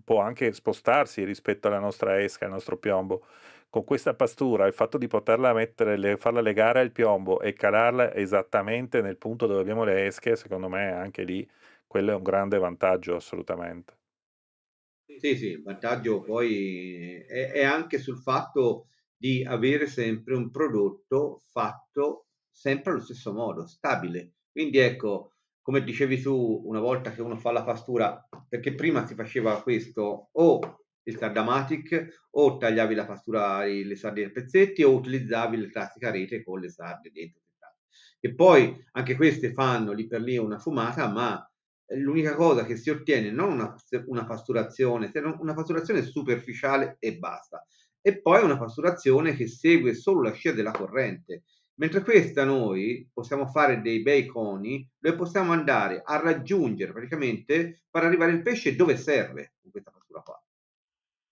può anche spostarsi rispetto alla nostra esca, al nostro piombo. Con questa pastura, il fatto di poterla mettere, farla legare al piombo e calarla esattamente nel punto dove abbiamo le esche, secondo me anche lì quello è un grande vantaggio assolutamente. Sì, sì, il vantaggio poi è, è anche sul fatto di avere sempre un prodotto fatto sempre allo stesso modo, stabile. Quindi ecco, come dicevi tu, una volta che uno fa la pastura, perché prima si faceva questo o il sardamatic o tagliavi la pastura le sarde a pezzetti o utilizzavi la classica rete con le sarde dentro. E poi anche queste fanno lì per lì una fumata, ma l'unica cosa che si ottiene non una, una pasturazione, se non una pasturazione superficiale e basta. E poi una pasturazione che segue solo la scia della corrente Mentre questa noi possiamo fare dei bei coni, noi possiamo andare a raggiungere praticamente, far arrivare il pesce dove serve in questa fattura qua.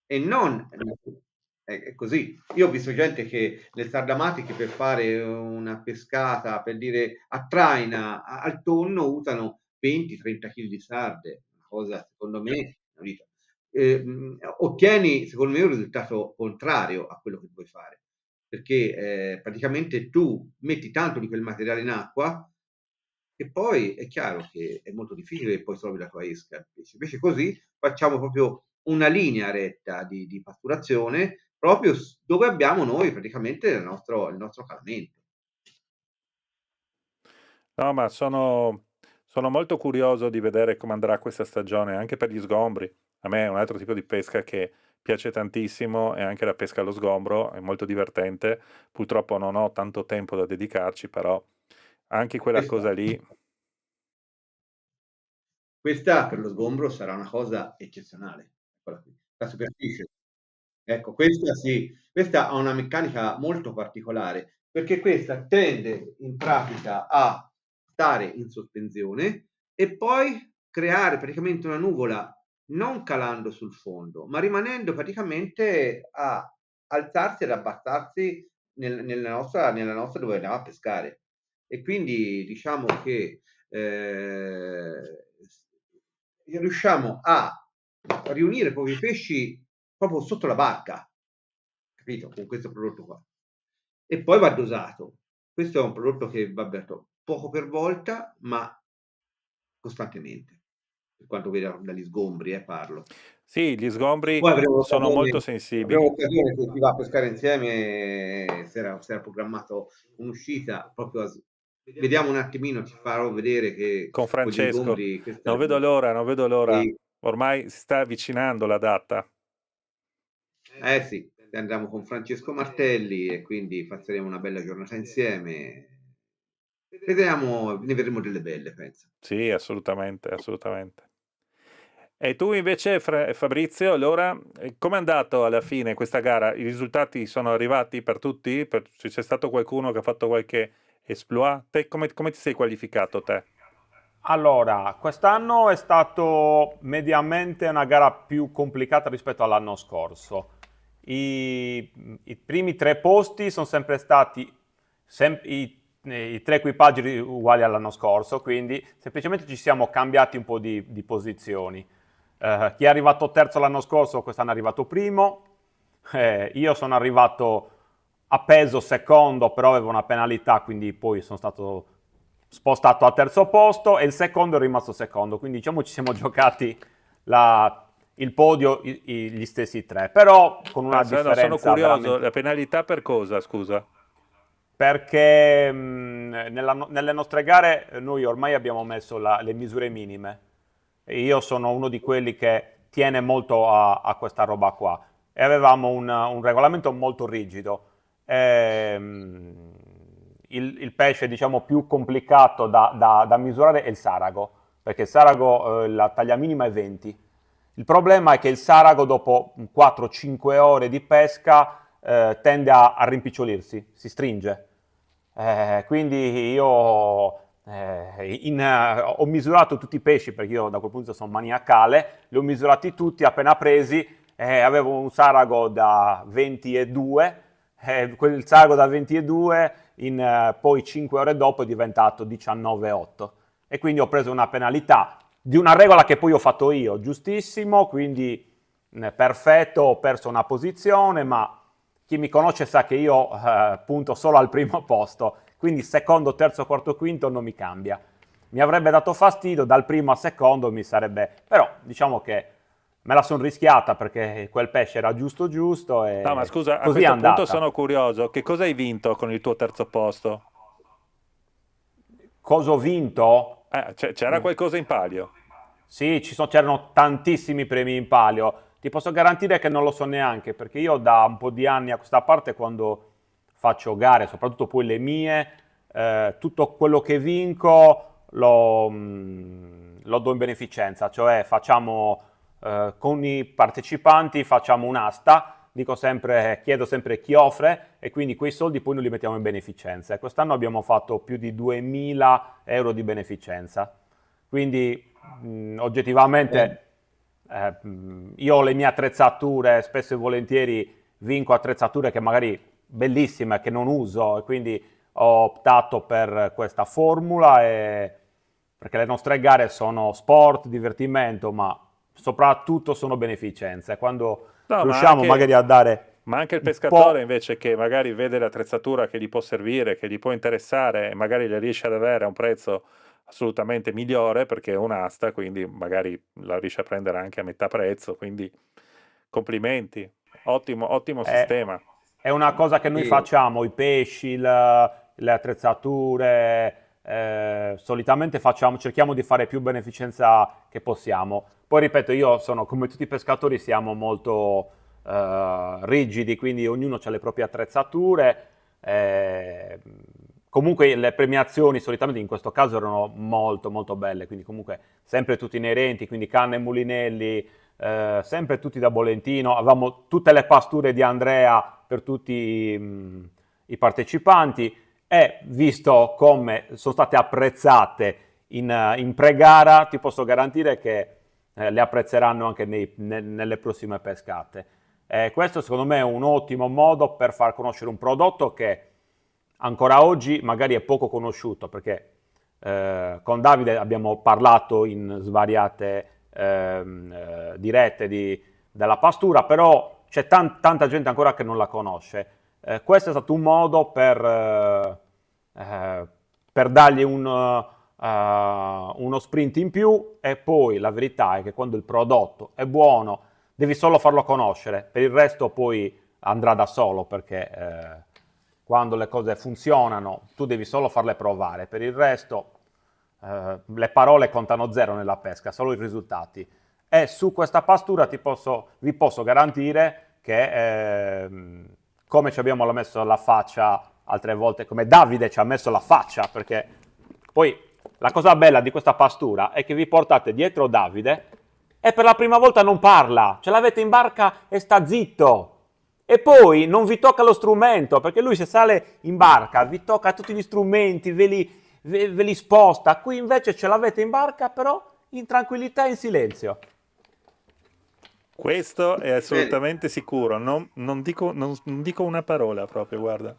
E non è così. Io ho visto gente che nel Sardamatiche per fare una pescata, per dire a traina, al tonno, usano 20-30 kg di sarde, una cosa secondo me eh, ottieni secondo me un risultato contrario a quello che vuoi fare perché eh, praticamente tu metti tanto di quel materiale in acqua e poi è chiaro che è molto difficile che poi trovi la tua esca. Invece così facciamo proprio una linea retta di, di fatturazione proprio dove abbiamo noi praticamente il nostro, il nostro pagamento. No, ma sono, sono molto curioso di vedere come andrà questa stagione anche per gli sgombri. A me è un altro tipo di pesca che piace tantissimo e anche la pesca allo sgombro è molto divertente. Purtroppo non ho tanto tempo da dedicarci, però anche quella questa, cosa lì. Esatto. Questa per lo sgombro sarà una cosa eccezionale. La superficie. Ecco, questa sì, questa ha una meccanica molto particolare perché questa tende in pratica a stare in sospensione e poi creare praticamente una nuvola non calando sul fondo, ma rimanendo praticamente a alzarsi ed abbassarsi nel, nella, nostra, nella nostra dove andava a pescare. E quindi diciamo che eh, riusciamo a riunire proprio i pesci proprio sotto la barca, capito? Con questo prodotto qua. E poi va dosato. Questo è un prodotto che va berto poco per volta, ma costantemente per quanto veda dagli sgombri, eh, parlo. Sì, gli sgombri sono molto sensibili. Abbiamo occasione che si va a pescare insieme, si era, si era programmato un'uscita proprio a, Vediamo un attimino, ci farò vedere che... Con Francesco, sgombri, questa... non vedo l'ora, non vedo l'ora. Sì. Ormai si sta avvicinando la data. Eh sì, andiamo con Francesco Martelli e quindi passeremo una bella giornata insieme. Vediamo, ne vedremo delle belle, penso. Sì, assolutamente, assolutamente. E tu invece, Fabrizio, allora, eh, com'è andato alla fine questa gara? I risultati sono arrivati per tutti? Per, c'è stato qualcuno che ha fatto qualche esploit? Te, come, come ti sei qualificato te? Allora, quest'anno è stata mediamente una gara più complicata rispetto all'anno scorso. I, i primi tre posti sono sempre stati sem- i, eh, i, tre equipaggi uguali all'anno scorso, quindi semplicemente ci siamo cambiati un po' di, di posizioni. Eh, chi è arrivato terzo l'anno scorso, quest'anno è arrivato primo. Eh, io sono arrivato a peso secondo, però avevo una penalità, quindi poi sono stato spostato a terzo posto e il secondo è rimasto secondo. Quindi diciamo ci siamo [LAUGHS] giocati la, il podio i, i, gli stessi tre, però con una ah, differenza. No, sono curioso, veramente... la penalità per cosa, scusa? Perché mh, mm, nella, nelle nostre gare noi ormai abbiamo messo la, le misure minime io sono uno di quelli che tiene molto a, a questa roba qua. E avevamo un, un regolamento molto rigido. Ehm, il, il, pesce diciamo, più complicato da, da, da, misurare è il sarago, perché il sarago eh, la taglia minima è 20. Il problema è che il sarago dopo 4-5 ore di pesca eh, tende a, a rimpicciolirsi, si stringe. Eh, quindi io eh, in, uh, ho misurato tutti i pesci perché io da quel punto sono maniacale, li ho misurati tutti appena presi, eh, avevo un sarago da 20,2, eh, quel sarago da 20,2 in, eh, poi 5 ore dopo è diventato 19,8 e quindi ho preso una penalità di una regola che poi ho fatto io, giustissimo, quindi eh, perfetto, ho perso una posizione, ma chi mi conosce sa che io punto solo al primo [LAUGHS] posto quindi secondo, terzo, quarto, quinto non mi cambia. Mi avrebbe dato fastidio, dal primo a secondo mi sarebbe... Però diciamo che me la sono rischiata perché quel pesce era giusto giusto e No, ma scusa, a questo punto sono curioso, che cosa hai vinto con il tuo terzo posto? Cosa ho vinto? Eh, c'era mm. qualcosa in palio? Sì, sono, c'erano tantissimi premi in palio. Ti posso garantire che non lo so neanche, perché io da un po' di anni a questa parte, quando faccio gare, soprattutto poi le mie, eh, tutto quello che vinco lo, mh, mm, lo, do in beneficenza, cioè facciamo eh, con i partecipanti facciamo un'asta, sempre, chiedo sempre chi offre e quindi quei soldi poi noi li mettiamo in beneficenza. Quest'anno abbiamo fatto più di 2.000 euro di beneficenza, quindi mh, mm, oggettivamente eh, mm, io ho le mie attrezzature, spesso e volentieri vinco attrezzature che magari bellissima che non uso e quindi ho optato per questa formula e... perché le nostre gare sono sport, divertimento, ma soprattutto sono beneficenze. Quando no, riusciamo ma anche, magari a dare... Ma anche il pescatore invece che magari vede l'attrezzatura che gli può servire, che gli può interessare e magari la riesce ad avere a un prezzo assolutamente migliore perché è un'asta, quindi magari la riesce a prendere anche a metà prezzo, quindi complimenti, ottimo, ottimo eh, sistema. È una cosa che noi sì. facciamo, i pesci, la, le attrezzature, eh, solitamente facciamo, cerchiamo di fare più beneficenza che possiamo. Poi ripeto, io sono, come tutti i pescatori, siamo molto eh, rigidi, quindi ognuno ha le proprie attrezzature. Eh, comunque le premiazioni solitamente in questo caso erano molto molto belle, quindi comunque sempre tutti inerenti, quindi canne e mulinelli, eh, sempre tutti da Bolentino, avevamo tutte le pasture di Andrea per tutti mh, mm, i partecipanti e visto come sono state apprezzate in, eh, in pre-gara, ti posso garantire che eh, le apprezzeranno anche nei, ne, nelle prossime pescate. Eh, questo secondo me è un ottimo modo per far conoscere un prodotto che ancora oggi magari è poco conosciuto, perché eh, con Davide abbiamo parlato in svariate ehm, eh, dirette di, della pastura, però c'è tan- tanta gente ancora che non la conosce. Eh, questo è stato un modo per, eh, eh per dargli un, uh, uno sprint in più e poi la verità è che quando il prodotto è buono devi solo farlo conoscere, per il resto poi andrà da solo perché eh, quando le cose funzionano tu devi solo farle provare, per il resto eh, le parole contano zero nella pesca, solo i risultati e su questa pastura posso, vi posso garantire che eh, come ci abbiamo messo la faccia altre volte, come Davide ci ha messo la faccia, perché poi la cosa bella di questa pastura è che vi portate dietro Davide e per la prima volta non parla, ce l'avete in barca e sta zitto. E poi non vi tocca lo strumento, perché lui se sale in barca vi tocca tutti gli strumenti, ve li, ve, ve li sposta. Qui invece ce l'avete in barca, però in tranquillità e in silenzio. Questo è assolutamente sicuro, non, non, dico, non, non dico una parola proprio, guarda.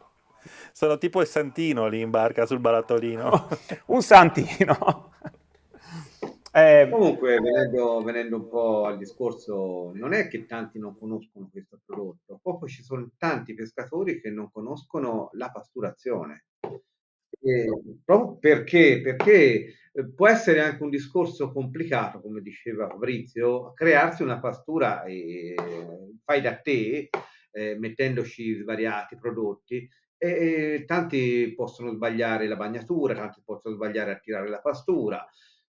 Sono tipo il Santino lì in barca sul barattolino. Oh, [LAUGHS] un Santino. [LAUGHS] eh, Comunque, venendo, venendo, un po' al discorso, non è che tanti non conoscono questo prodotto, proprio ci sono tanti pescatori che non conoscono la pasturazione. Ehm, proprio perché, perché eh, può essere anche un discorso complicato, come diceva Fabrizio, crearsi una pastura e ehm, fai da te, eh, mettendoci svariati prodotti, e, e tanti possono sbagliare la bagnatura, tanti possono sbagliare a tirare la pastura,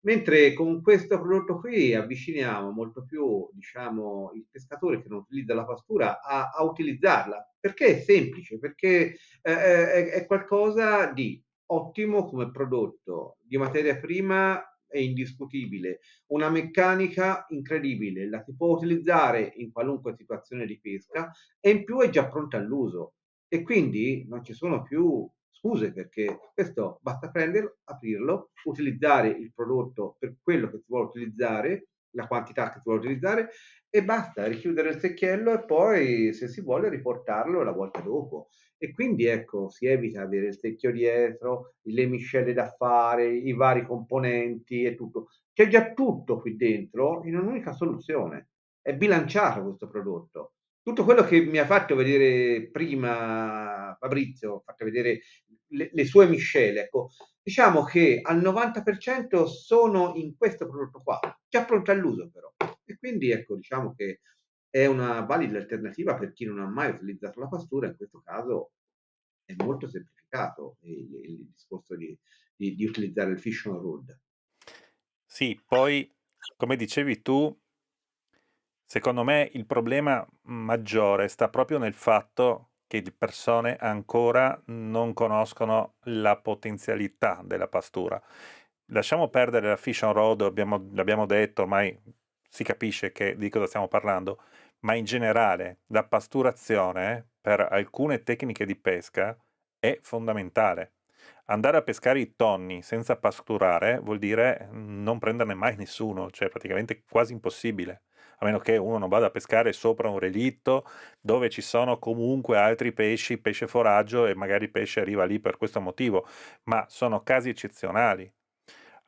mentre con questo prodotto qui avviciniamo molto più diciamo, il pescatore che non utilizza la pastura a, a utilizzarla, perché è semplice, perché eh, è, è qualcosa di ottimo come prodotto di materia prima è indiscutibile, una meccanica incredibile, la si può utilizzare in qualunque situazione di pesca e in più è già pronta all'uso e quindi non ci sono più scuse perché questo basta prenderlo, aprirlo, utilizzare il prodotto per quello che si vuole utilizzare, la quantità che si vuole utilizzare e basta, richiudere il secchiello e poi se si vuole riportarlo la volta dopo. E quindi ecco, si evita avere il secchio dietro, le miscele da fare, i vari componenti e tutto. C'è già tutto qui dentro in un'unica soluzione. È bilanciato questo prodotto. Tutto quello che mi ha fatto vedere prima Fabrizio, ha fatto vedere le, le sue miscele, ecco, diciamo che al 90% sono in questo prodotto qua, già pronto all'uso però. E quindi ecco, diciamo che è una valida alternativa per chi non ha mai utilizzato la pastura, in questo caso è molto semplificato il, il discorso di, di, di, utilizzare il fish on road. Sì, poi come dicevi tu, secondo me il problema maggiore sta proprio nel fatto che le persone ancora non conoscono la potenzialità della pastura. Lasciamo perdere la fish on road, l'abbiamo detto ormai si capisce che, di cosa stiamo parlando, ma in generale la pasturazione per alcune tecniche di pesca è fondamentale. Andare a pescare i tonni senza pasturare vuol dire non prenderne mai nessuno, cioè praticamente quasi impossibile, a meno che uno non vada a pescare sopra un relitto dove ci sono comunque altri pesci, pesce foraggio e magari il pesce arriva lì per questo motivo, ma sono casi eccezionali.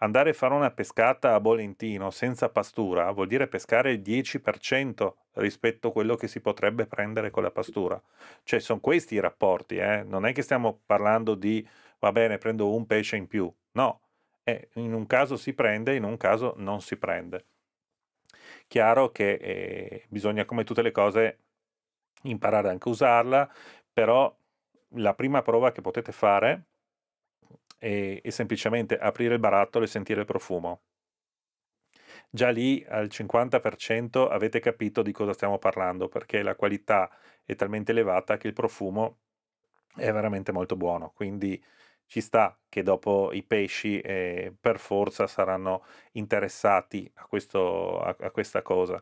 Andare a fare una pescata a Bolentino senza pastura vuol dire pescare il 10% rispetto a quello che si potrebbe prendere con la pastura. Cioè sono questi i rapporti, eh? non è che stiamo parlando di va bene prendo un pesce in più, no, eh, in un caso si prende, in un caso non si prende. Chiaro che eh, bisogna come tutte le cose imparare anche a usarla, però la prima prova che potete fare e, e semplicemente aprire il barattolo e sentire il profumo. Già lì al 50% avete capito di cosa stiamo parlando perché la qualità è talmente elevata che il profumo è veramente molto buono. Quindi ci sta che dopo i pesci eh, per forza saranno interessati a, questo, a, a questa cosa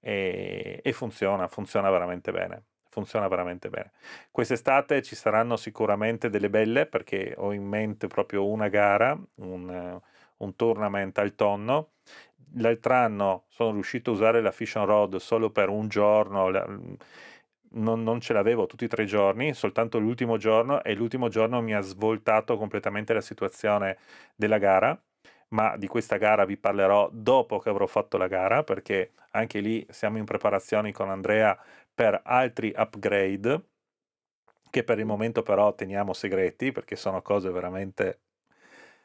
e, e funziona, funziona veramente bene funziona veramente bene. Quest'estate ci saranno sicuramente delle belle perché ho in mente proprio una gara, un, un tournament al tonno. L'altro anno sono riuscito a usare la Fission Road solo per un giorno, mm, non, non ce l'avevo tutti e tre giorni, soltanto l'ultimo giorno e l'ultimo giorno mi ha svoltato completamente la situazione della gara ma di questa gara vi parlerò dopo che avrò fatto la gara perché anche lì siamo in preparazione con Andrea per altri upgrade che per il momento però teniamo segreti perché sono cose veramente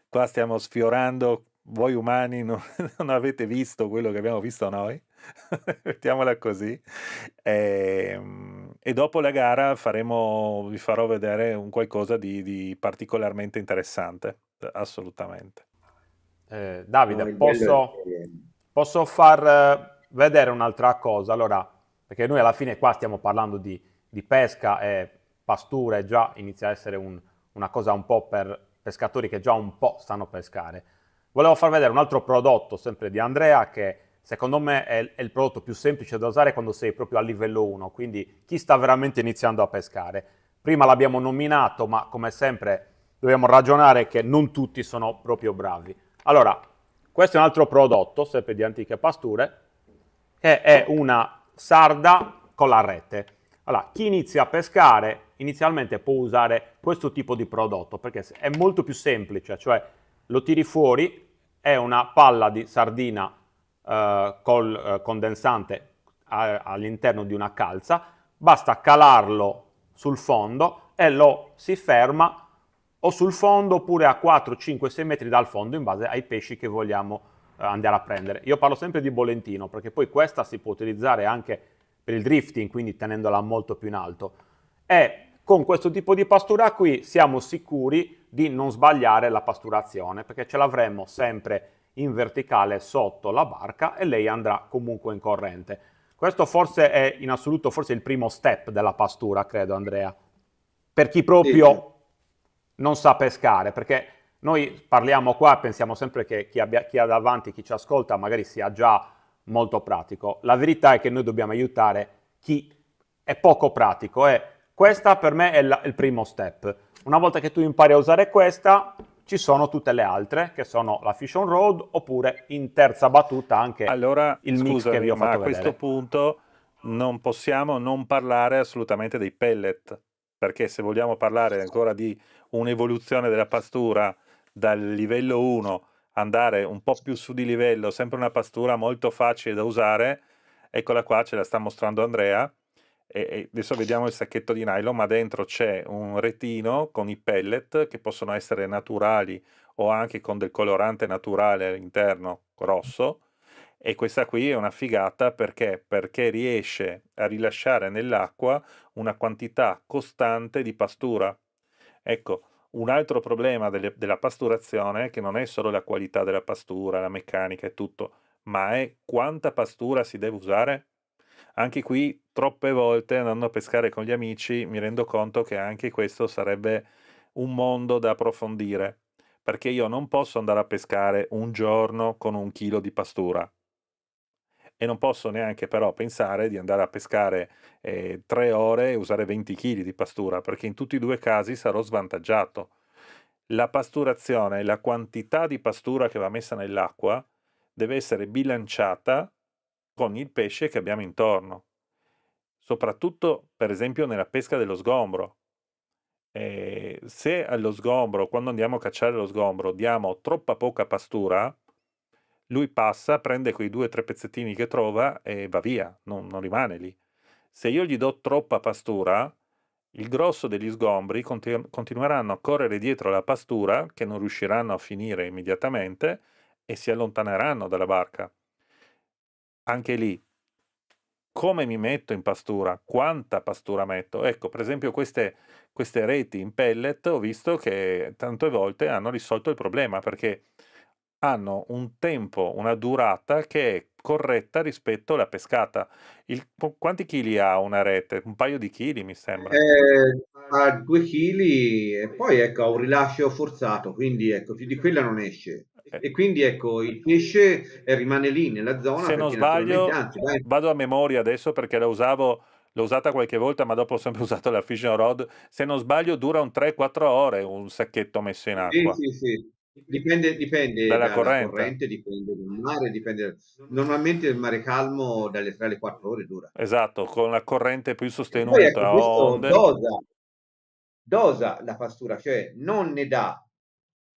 qua stiamo sfiorando voi umani non, [LAUGHS] non avete visto quello che abbiamo visto noi [LAUGHS] mettiamola così e, ehm, e, dopo la gara faremo, vi farò vedere un qualcosa di, di particolarmente interessante assolutamente eh, Davide no, ah, posso, posso far vedere un'altra cosa allora perché noi alla fine qua stiamo parlando di, di pesca e pastura e già inizia a essere un, una cosa un po' per pescatori che già un po' sanno pescare. Volevo far vedere un altro prodotto, sempre di Andrea, che secondo me è, è il prodotto più semplice da usare quando sei proprio a livello 1, quindi chi sta veramente iniziando a pescare. Prima l'abbiamo nominato, ma come sempre dobbiamo ragionare che non tutti sono proprio bravi. Allora, questo è un altro prodotto, sempre di Antiche Pasture, che è una sarda con la rete. Allora, chi inizia a pescare inizialmente può usare questo tipo di prodotto perché è molto più semplice, cioè lo tiri fuori, è una palla di sardina eh, col eh, condensante all'interno di una calza, basta calarlo sul fondo e lo si ferma o sul fondo oppure a 4, 5, 6 metri dal fondo in base ai pesci che vogliamo eh, andare a prendere. Io parlo sempre di bollentino, perché poi questa si può utilizzare anche per il drifting, quindi tenendola molto più in alto. E con questo tipo di pastura qui siamo sicuri di non sbagliare la pasturazione, perché ce l'avremo sempre in verticale sotto la barca e lei andrà comunque in corrente. Questo forse è in assoluto forse il primo step della pastura, credo Andrea, per chi proprio sì. non sa pescare, perché noi parliamo qua, pensiamo sempre che chi, abbia, chi ha davanti, chi ci ascolta, magari sia già molto pratico. La verità è che noi dobbiamo aiutare chi è poco pratico e questa per me è la, il primo step. Una volta che tu impari a usare questa, ci sono tutte le altre, che sono la Fission Road, oppure in terza battuta anche allora, il scusami, mix che vi ho fatto vedere. a questo punto non possiamo non parlare assolutamente dei pellet, perché se vogliamo parlare ancora di un'evoluzione della pastura dal livello 1 andare un po' più su di livello, sempre una pastura molto facile da usare, eccola qua, ce la sta mostrando Andrea, e adesso vediamo il sacchetto di nylon, ma dentro c'è un retino con i pellet che possono essere naturali o anche con del colorante naturale all'interno, rosso, e questa qui è una figata perché? perché riesce a rilasciare nell'acqua una quantità costante di pastura. Ecco, un altro problema delle, della pasturazione è che non è solo la qualità della pastura, la meccanica e tutto, ma è quanta pastura si deve usare. Anche qui, troppe volte andando a pescare con gli amici, mi rendo conto che anche questo sarebbe un mondo da approfondire, perché io non posso andare a pescare un giorno con un chilo di pastura e non posso neanche però pensare di andare a pescare eh, tre ore e usare 20 kg di pastura, perché in tutti e due i casi sarò svantaggiato. La pasturazione, la quantità di pastura che va messa nell'acqua deve essere bilanciata con il pesce che abbiamo intorno, soprattutto per esempio nella pesca dello sgombro. Eh, se allo sgombro, quando andiamo a cacciare lo sgombro, diamo troppa poca pastura, lui passa, prende quei due o tre pezzettini che trova e va via, non, non rimane lì. Se io gli do troppa pastura, il grosso degli sgombri continu- continueranno a correre dietro la pastura, che non riusciranno a finire immediatamente, e si allontaneranno dalla barca. Anche lì, come mi metto in pastura? Quanta pastura metto? Ecco, per esempio queste, queste reti in pellet ho visto che tante volte hanno risolto il problema, perché hanno un tempo, una durata che è corretta rispetto alla pescata. Il, quanti chili ha una rete? Un paio di chili, mi sembra. Eh, ha due chili e poi ecco, ha un rilascio forzato, quindi ecco, di quella non esce. Eh. E quindi ecco, il pesce eh, rimane lì nella zona. Se non sbaglio, anzi, vado a memoria adesso perché la usavo l'ho usata qualche volta, ma dopo ho sempre [LAUGHS] usato la fishing rod. Se non sbaglio, dura un 3-4 ore un sacchetto messo in acqua. Sì, sì, sì. Dipende, dipende dalla da, corrente. corrente. dipende dal mare, dipende... Normalmente il mare calmo dalle 3 alle 4 ore dura. Esatto, con la corrente più sostenuta. E poi ecco, onde... dosa, dosa la pastura, cioè non ne dà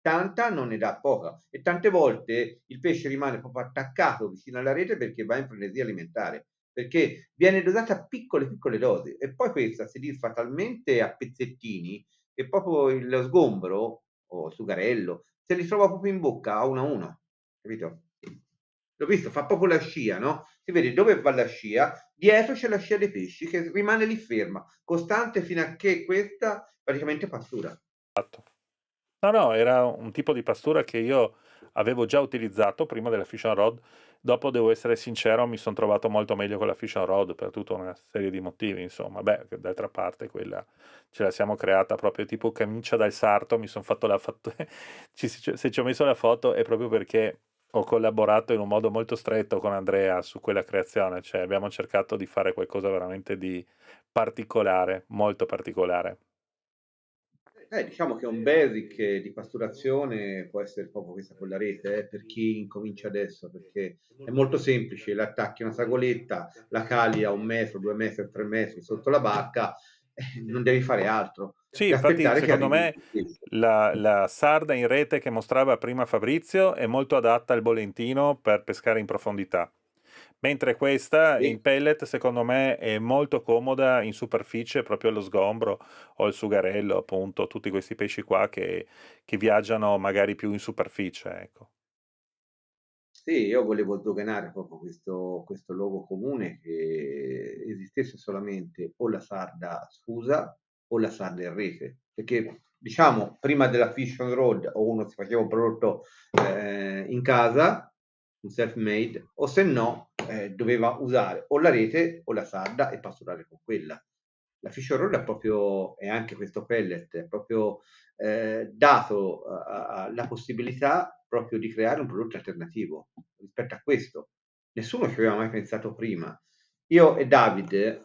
tanta, non ne dà poca. E tante volte il pesce rimane proprio attaccato vicino alla rete perché va in frenesia alimentare, perché viene dosata a piccole, piccole dosi. E poi questa si disfa talmente a pezzettini che proprio lo sgombro o sugarello se li trova proprio in bocca a uno a uno, capito? L'ho visto, fa proprio la scia, no? Si vede dove va la scia, dietro c'è la scia dei pesci che rimane lì ferma, costante fino a che questa praticamente pastura. Esatto. No, no, era un tipo di pastura che io avevo già utilizzato prima della Fission Rod Dopo devo essere sincero, mi sono trovato molto meglio con la Fusion Road per tutta una serie di motivi, insomma, beh, d'altra parte quella ce la siamo creata proprio tipo camicia dal sarto, mi sono fatto la foto, [LAUGHS] se ci ho messo la foto è proprio perché ho collaborato in un modo molto stretto con Andrea su quella creazione, cioè abbiamo cercato di fare qualcosa veramente di particolare, molto particolare. Eh, diciamo che un basic di pasturazione può essere proprio questa con la rete, eh, per chi incomincia adesso, perché è molto semplice, l'attacchi una sagoletta, la cali a un metro, due metri, tre metri sotto la barca, eh, non devi fare altro. Sì, infatti secondo me la, la, sarda in rete che mostrava prima Fabrizio è molto adatta al bolentino per pescare in profondità. Mentre questa sì. in pellet secondo me è molto comoda in superficie, proprio allo sgombro o al sugarello, appunto, tutti questi pesci qua che, che viaggiano magari più in superficie. Ecco. Sì, io volevo doganare proprio questo, questo luogo comune che esistesse solamente o la sarda scusa o la sarda in rete. perché diciamo prima della Fish on Road o uno si faceva un prodotto eh, in casa, un self made, o se no eh, doveva usare o la rete o la sarda e pasturare con quella. La fish horror è proprio, e anche questo pellet, è proprio eh, dato a, la possibilità proprio di creare un prodotto alternativo rispetto a questo. Nessuno ci aveva mai pensato prima. Io e David, eh,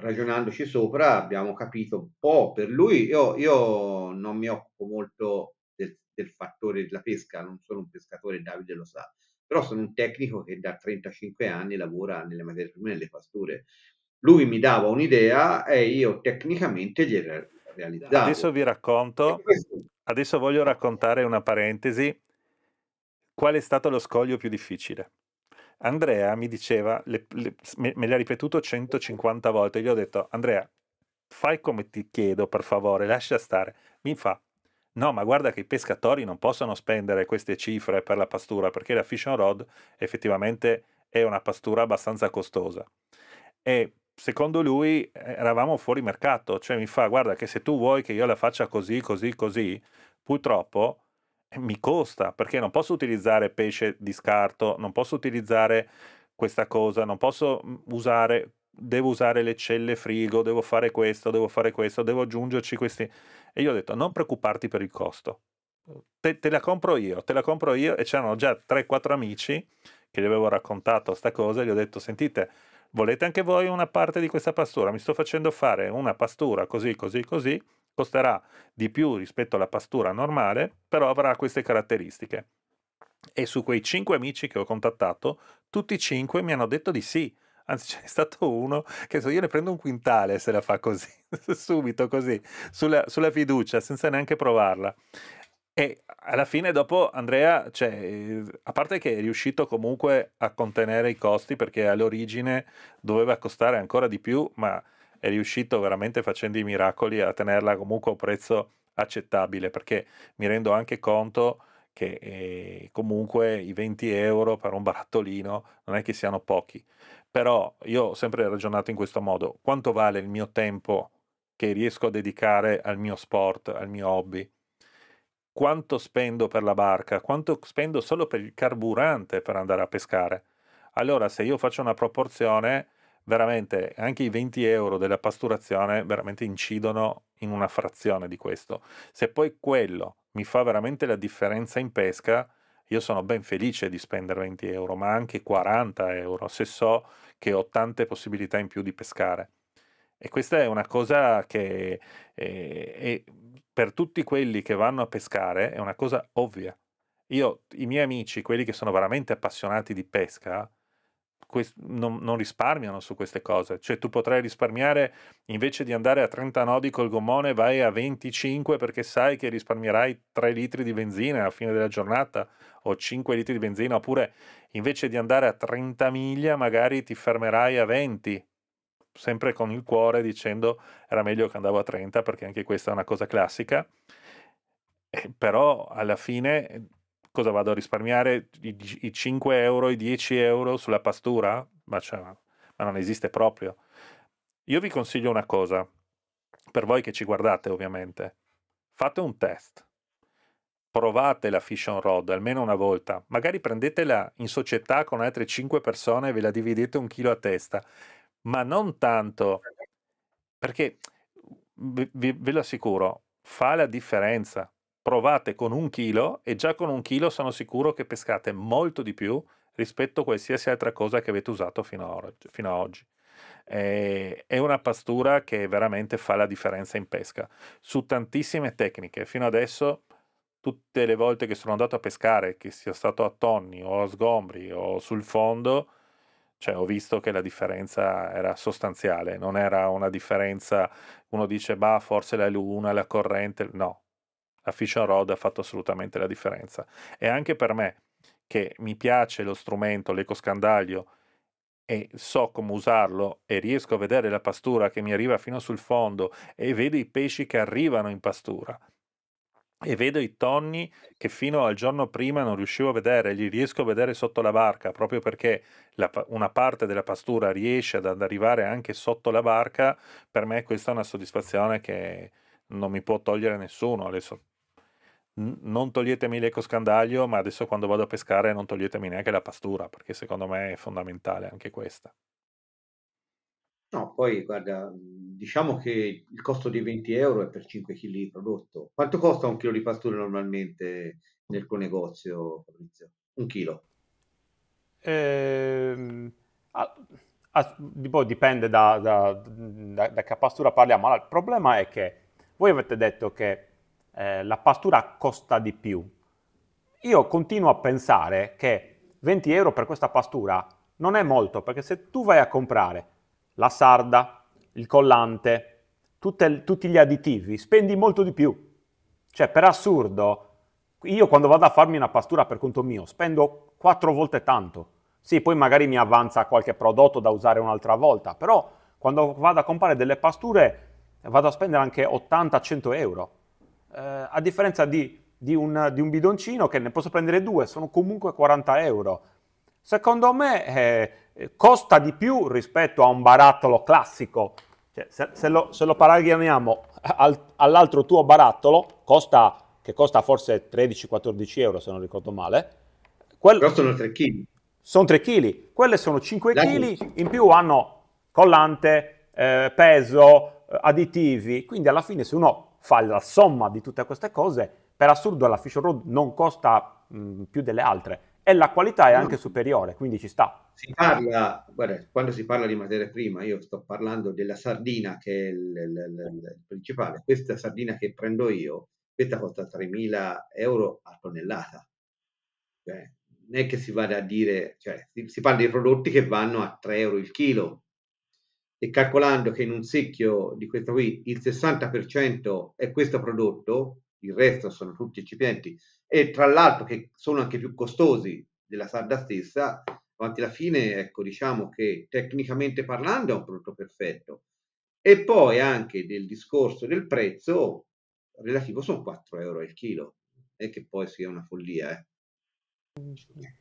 ragionandoci sopra, abbiamo capito un po' per lui. Io, io non mi occupo molto del, del fattore della pesca, non sono un pescatore, Davide lo sa però sono un tecnico che da 35 anni lavora nelle materie prime e nelle pasture. Lui mi dava un'idea e io tecnicamente gliela realizzavo. Adesso vi racconto, adesso voglio raccontare una parentesi. Qual è stato lo scoglio più difficile? Andrea mi diceva, le, le, me, me l'ha ripetuto 150 volte, gli ho detto Andrea, fai come ti chiedo per favore, lascia stare. Mi fa, no ma guarda che i pescatori non possono spendere queste cifre per la pastura perché la fishing rod effettivamente è una pastura abbastanza costosa. E secondo lui eh, eravamo fuori mercato, cioè mi fa guarda che se tu vuoi che io la faccia così, così, così, purtroppo eh, mi costa perché non posso utilizzare pesce di scarto, non posso utilizzare questa cosa, non posso mm, usare devo usare le celle frigo, devo fare questo, devo fare questo, devo aggiungerci questi. E io ho detto, non preoccuparti per il costo, te, te la compro io, te la compro io. E c'erano già 3-4 amici che gli avevo raccontato questa cosa e gli ho detto, sentite, volete anche voi una parte di questa pastura? Mi sto facendo fare una pastura così, così, così, costerà di più rispetto alla pastura normale, però avrà queste caratteristiche. E su quei 5 amici che ho contattato, tutti e 5 mi hanno detto di sì Anzi, c'è stato uno che so, io ne prendo un quintale se la fa così, [LAUGHS] subito così, sulla, sulla fiducia, senza neanche provarla. E alla fine, dopo Andrea, cioè, eh, a parte che è riuscito comunque a contenere i costi perché all'origine doveva costare ancora di più, ma è riuscito veramente facendo i miracoli a tenerla comunque a un prezzo accettabile perché mi rendo anche conto che eh, comunque i 20 euro per un barattolino non è che siano pochi però io ho sempre ragionato in questo modo, quanto vale il mio tempo che riesco a dedicare al mio sport, al mio hobby? Quanto spendo per la barca? Quanto spendo solo per il carburante per andare a pescare? Allora se io faccio una proporzione, veramente anche i 20 euro della pasturazione veramente incidono in una frazione di questo. Se poi quello mi fa veramente la differenza in pesca, io sono ben felice di spendere 20 euro, ma anche 40 euro se so che ho tante possibilità in più di pescare. E questa è una cosa che è, eh, è, per tutti quelli che vanno a pescare è una cosa ovvia. Io, i miei amici, quelli che sono veramente appassionati di pesca, non, non, risparmiano su queste cose. Cioè tu potrai risparmiare invece di andare a 30 nodi col gommone vai a 25 perché sai che risparmierai 3 litri di benzina alla fine della giornata o 5 litri di benzina oppure invece di andare a 30 miglia magari ti fermerai a 20 sempre con il cuore dicendo era meglio che andavo a 30 perché anche questa è una cosa classica. Eh, però alla fine cosa vado a risparmiare? I, I, 5 euro, i 10 euro sulla pastura? Ma, cioè, ma non esiste proprio. Io vi consiglio una cosa, per voi che ci guardate ovviamente, fate un test provate la Fish on Road almeno una volta, magari prendetela in società con altre 5 persone e ve la dividete un chilo a testa, ma non tanto, perché ve, ve, ve lo assicuro, fa la differenza provate con un chilo e già con un chilo sono sicuro che pescate molto di più rispetto a qualsiasi altra cosa che avete usato fino a oggi. Eh, è una pastura che veramente fa la differenza in pesca su tantissime tecniche. Fino adesso, tutte le volte che sono andato a pescare, che sia stato a tonni o a sgombri o sul fondo, cioè, ho visto che la differenza era sostanziale, non era una differenza, uno dice, ma forse la luna, la corrente, no, la Fisher Road ha fatto assolutamente la differenza. E anche per me, che mi piace lo strumento, l'ecoscandaglio, e so come usarlo e riesco a vedere la pastura che mi arriva fino sul fondo e vedo i pesci che arrivano in pastura e vedo i tonni che fino al giorno prima non riuscivo a vedere, li riesco a vedere sotto la barca, proprio perché la, una parte della pastura riesce ad arrivare anche sotto la barca, per me questa è una soddisfazione che non mi può togliere nessuno. Adesso non toglietemi l'ecoscandaglio, ma adesso quando vado a pescare non toglietemi neanche la pastura, perché secondo me è fondamentale anche questa. No, poi guarda, diciamo che il costo di 20 euro è per 5 kg di prodotto. Quanto costa un chilo di pastura normalmente nel tuo negozio, Fabrizio? Un chilo? Ehm, a, a, boh, dipende da, da, da, da che pastura parliamo. Allora, il problema è che voi avete detto che eh, la pastura costa di più. Io continuo a pensare che 20 euro per questa pastura non è molto, perché se tu vai a comprare la sarda, il collante, tutte, tutti gli additivi, spendi molto di più. Cioè, per assurdo, io quando vado a farmi una pastura per conto mio spendo quattro volte tanto. Sì, poi magari mi avanza qualche prodotto da usare un'altra volta, però quando vado a comprare delle pasture vado a spendere anche 80-100 euro eh, a differenza di, di, un, di, un, bidoncino che ne posso prendere due, sono comunque 40 euro. Secondo me eh, costa di più rispetto a un barattolo classico. Cioè, se, se, lo, se, lo, paragoniamo al, all'altro tuo barattolo, costa, che costa forse 13-14 euro se non ricordo male. Quello, Però sono 3 kg. Sono 3 kg, quelle sono 5 kg, in più hanno collante, eh, peso, eh, additivi, quindi alla fine se uno fa la somma di tutte queste cose, per assurdo la Fisher Road non costa mh, mm, più delle altre e la qualità è anche superiore, quindi ci sta. Si parla, guarda, quando si parla di materia prima, io sto parlando della sardina che è il, il, il principale, questa sardina che prendo io, questa costa 3.000 euro a tonnellata. Cioè, non è che si vada a dire, cioè, si, si parla di prodotti che vanno a 3 euro il chilo, e calcolando che in un secchio di questa qui il 60% è questo prodotto, il resto sono tutti eccipienti e tra l'altro che sono anche più costosi della sarda stessa, avanti alla fine ecco diciamo che tecnicamente parlando è un prodotto perfetto. E poi anche del discorso del prezzo relativo sono 4 euro al chilo, e che poi sia una follia. Eh.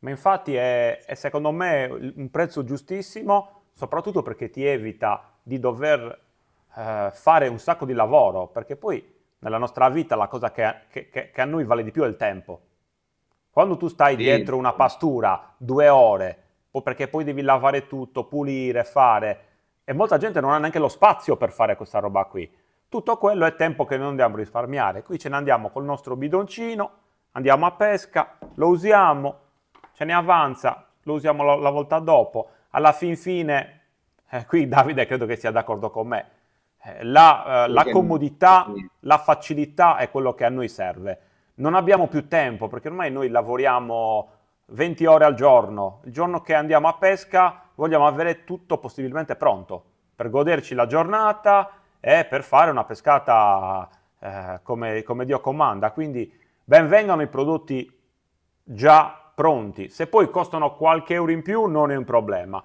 Ma infatti è, è secondo me un prezzo giustissimo soprattutto perché ti evita di dover eh, fare un sacco di lavoro, perché poi nella nostra vita la cosa che, che, che a noi vale di più è il tempo. Quando tu stai sì. dietro una pastura due ore, perché poi devi lavare tutto, pulire, fare, e molta gente non ha neanche lo spazio per fare questa roba qui. Tutto quello è tempo che noi andiamo a risparmiare. Qui ce ne andiamo col nostro bidoncino, andiamo a pesca, lo usiamo, ce ne avanza, lo usiamo la, la volta dopo alla fin fine, eh, qui Davide credo che sia d'accordo con me, eh, la, eh, la, comodità, la facilità è quello che a noi serve. Non abbiamo più tempo perché ormai noi lavoriamo 20 ore al giorno, il giorno che andiamo a pesca vogliamo avere tutto possibilmente pronto per goderci la giornata e per fare una pescata eh, come, come Dio comanda. Quindi benvengano i prodotti già pronti. Se poi costano qualche euro in più non è un problema.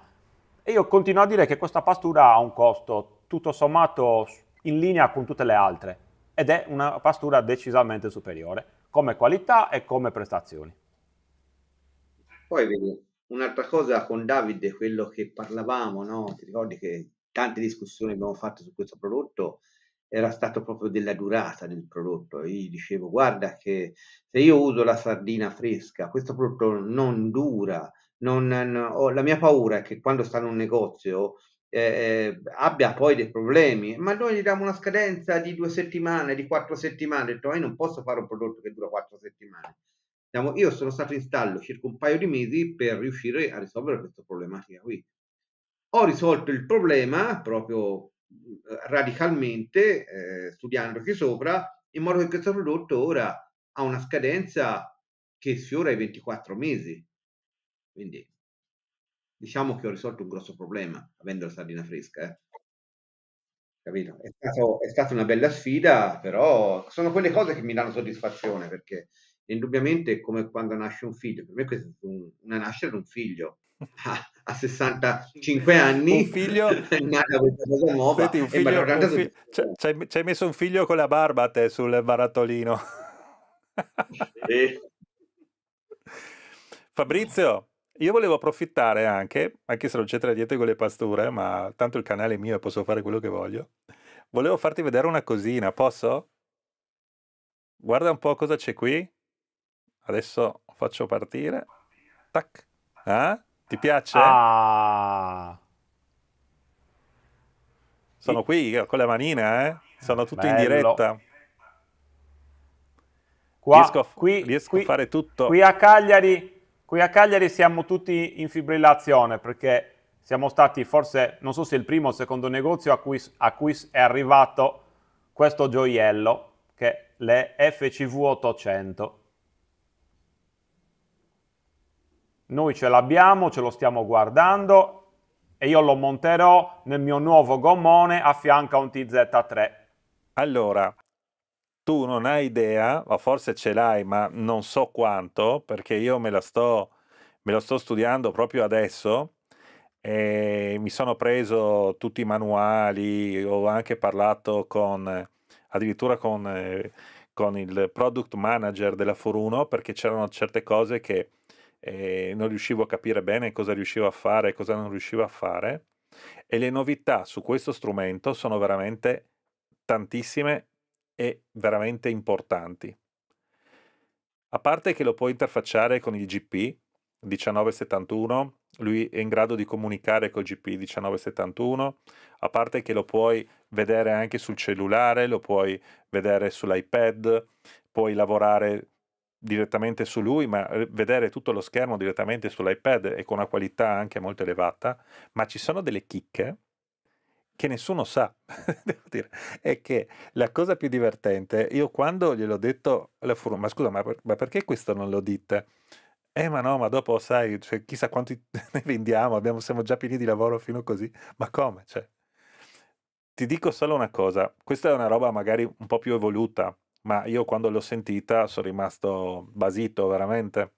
E io continuo a dire che questa pastura ha un costo tutto sommato in linea con tutte le altre ed è una pastura decisamente superiore come qualità e come prestazioni. Poi vedi, un'altra cosa con Davide, quello che parlavamo, no? ti ricordi che tante discussioni abbiamo fatto su questo prodotto, era stato proprio della durata del prodotto. Io gli dicevo, guarda che se io uso la sardina fresca, questo prodotto non dura. Non, no, la mia paura è che quando sta in un negozio eh, eh, abbia poi dei problemi, ma noi gli diamo una scadenza di due settimane, di quattro settimane. Ho detto, io non posso fare un prodotto che dura quattro settimane. Io sono stato in stallo circa un paio di mesi per riuscire a risolvere questa problematica qui. Ho risolto il problema proprio eh, radicalmente eh, studiandoci sopra in modo che questo prodotto ora ha una scadenza che sfiora i 24 mesi quindi diciamo che ho risolto un grosso problema avendo la sardina fresca eh. capito è, stato, è stata una bella sfida però sono quelle cose che mi danno soddisfazione perché indubbiamente è come quando nasce un figlio per me questa è un, una nascita di un figlio a, 65 anni. Un figlio... [LAUGHS] ci hai messo un figlio con la barba a te sul barattolino. eh. [LAUGHS] Fabrizio, io volevo approfittare anche, anche se non c'entra niente con le pasture, ma tanto il canale è mio e posso fare quello che voglio. Volevo farti vedere una cosina, posso? Guarda un po' cosa c'è qui. Adesso faccio partire. Tac. Ah? Ti piace? Ah. Sono qui con le manine, eh? Sono tutto Bello. in diretta. Qua, riesco a, qui, riesco qui, a fare tutto. Qui a, Cagliari, qui a Cagliari siamo tutti in fibrillazione perché siamo stati forse, non so se il primo o il secondo negozio a cui, a cui è arrivato questo gioiello che è le FCV 800. Noi ce l'abbiamo, ce lo stiamo guardando e io lo monterò nel mio nuovo gommone a fianco a un TZ3. Allora, tu non hai idea, o forse ce l'hai, ma non so quanto, perché io me, la sto, me lo sto studiando proprio adesso e mi sono preso tutti i manuali, ho anche parlato con, addirittura con, eh, con il product manager della Foruno perché c'erano certe cose che e non riuscivo a capire bene cosa riuscivo a fare e cosa non riuscivo a fare. E le novità su questo strumento sono veramente tantissime e veramente importanti. A parte che lo puoi interfacciare con il GP 1971, lui è in grado di comunicare col GP 1971, a parte che lo puoi vedere anche sul cellulare, lo puoi vedere sull'iPad, puoi lavorare direttamente su lui, ma eh, vedere tutto lo schermo direttamente sull'iPad e con una qualità anche molto elevata, ma ci sono delle chicche che nessuno sa, [LAUGHS] devo dire, è che la cosa più divertente, io quando gliel'ho detto alla furma, ma scusa, ma, per, ma, perché questo non lo dite? Eh ma no, ma dopo sai, cioè, chissà quanti [LAUGHS] ne vendiamo, abbiamo, siamo già pieni di lavoro fino così, ma come? Cioè, ti dico solo una cosa, questa è una roba magari un po' più evoluta, ma io quando l'ho sentita sono rimasto basito veramente.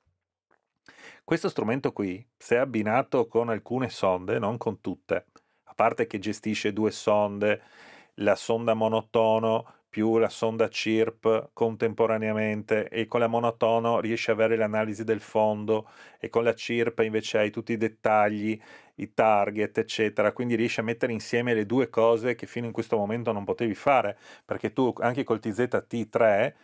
Questo strumento qui, se abbinato con alcune sonde, non con tutte, a parte che gestisce due sonde, la sonda monotono più la sonda CIRP contemporaneamente e con la monotono riesci ad avere l'analisi del fondo e con la CIRP invece hai tutti i dettagli, i target, eccetera. Quindi riesci a mettere insieme le due cose che fino in questo momento non potevi fare, perché tu anche col TZT3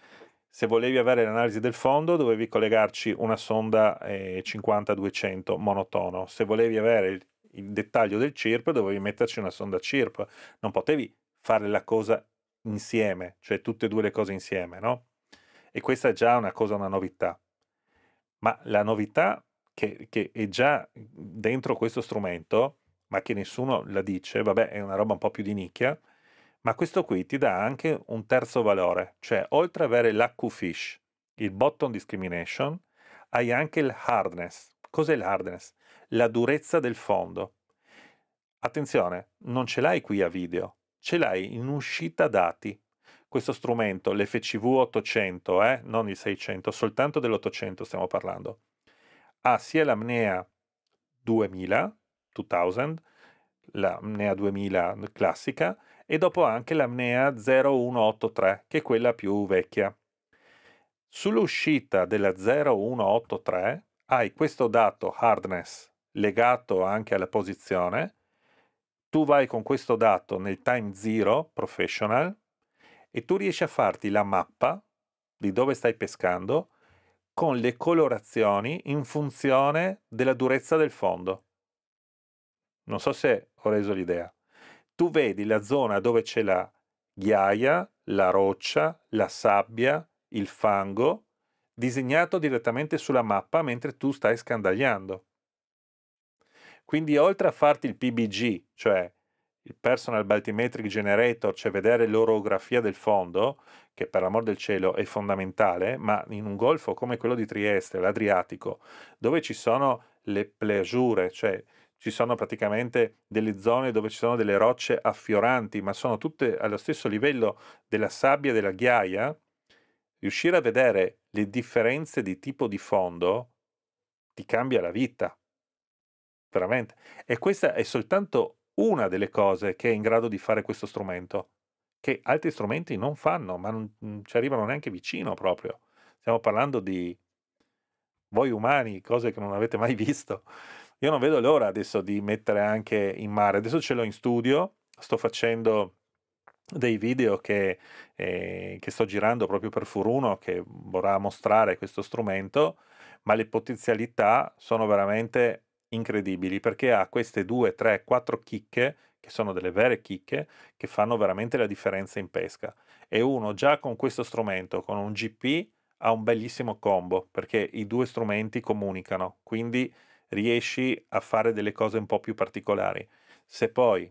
se volevi avere l'analisi del fondo dovevi collegarci una sonda eh, 50-200 monotono, se volevi avere il, il dettaglio del CIRP dovevi metterci una sonda CIRP, non potevi fare la cosa insieme, cioè tutte e due le cose insieme, no? E questa è già una cosa, una novità. Ma la novità che, che è già dentro questo strumento, ma che nessuno la dice, vabbè, è una roba un po' più di nicchia, ma questo qui ti dà anche un terzo valore, cioè oltre ad avere l'AQ-Fish, il bottom discrimination, hai anche il hardness. Cos'è il hardness? La durezza del fondo. Attenzione, non ce l'hai qui a video, ce l'hai in uscita dati. Questo strumento, l'FCV 800, eh, non il 600, soltanto dell'800 stiamo parlando, ha sia l'AMNEA 2000, 2000, l'AMNEA 2000 classica, e dopo anche l'AMNEA 0183, che è quella più vecchia. Sull'uscita della 0183 hai questo dato hardness legato anche alla posizione tu vai con questo dato nel time zero professional e tu riesci a farti la mappa di dove stai pescando con le colorazioni in funzione della durezza del fondo. Non so se ho reso l'idea. Tu vedi la zona dove c'è la ghiaia, la roccia, la sabbia, il fango, disegnato direttamente sulla mappa mentre tu stai scandagliando. Quindi oltre a farti il PBG, cioè il Personal Baltimetric Generator, cioè vedere l'orografia del fondo, che per l'amor del cielo è fondamentale, ma in un golfo come quello di Trieste, l'Adriatico, dove ci sono le pleasure, cioè ci sono praticamente delle zone dove ci sono delle rocce affioranti, ma sono tutte allo stesso livello della sabbia e della ghiaia, riuscire a vedere le differenze di tipo di fondo ti cambia la vita veramente. E questa è soltanto una delle cose che è in grado di fare questo strumento, che altri strumenti non fanno, ma non mm, ci arrivano neanche vicino proprio. Stiamo parlando di voi umani, cose che non avete mai [LAUGHS] visto. Io non vedo l'ora adesso di mettere anche in mare. Adesso ce l'ho in studio, sto facendo dei video che, eh, che sto girando proprio per Furuno che vorrà mostrare questo strumento, ma le potenzialità sono veramente incredibili perché ha queste due, tre, quattro chicche che sono delle vere chicche che fanno veramente la differenza in pesca e uno già con questo strumento, con un GP ha un bellissimo combo perché i due strumenti comunicano quindi riesci a fare delle cose un po' più particolari se poi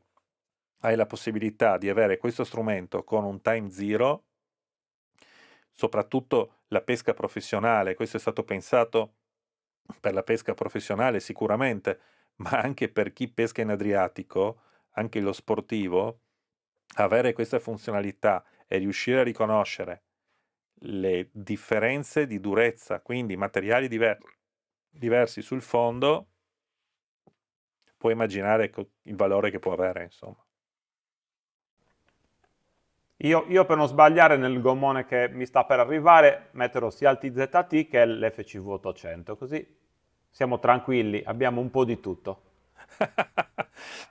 hai la possibilità di avere questo strumento con un time zero soprattutto la pesca professionale questo è stato pensato per la pesca professionale sicuramente, [LAUGHS] ma anche per chi pesca in Adriatico, anche lo sportivo, avere questa funzionalità e riuscire a riconoscere le differenze di durezza, quindi materiali diver- diversi sul fondo, puoi immaginare il valore che può avere, insomma. Io, io, per non sbagliare nel gommone che mi sta per arrivare metterò sia il TZT che l'FCV 800, così siamo tranquilli, abbiamo un po' di tutto. [LAUGHS]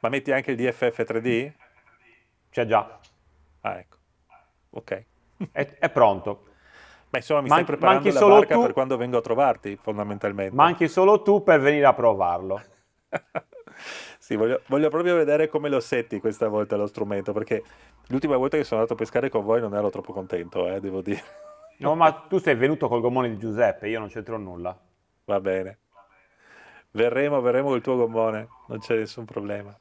Ma metti anche il DFF 3D? C'è già. Ah, ecco. Ok. È, è pronto. Ma insomma mi manchi, stai preparando manchi la barca tu, per quando vengo a trovarti, fondamentalmente. Manchi solo tu per venire a provarlo. [LAUGHS] Sì, voglio, voglio, proprio vedere come lo setti questa volta lo strumento, perché l'ultima volta che sono andato a pescare con voi non ero troppo contento, eh, devo dire. No, ma tu sei venuto col gommone di Giuseppe, io non c'entro nulla. Va bene. Verremo, verremo col tuo gommone, non c'è nessun problema.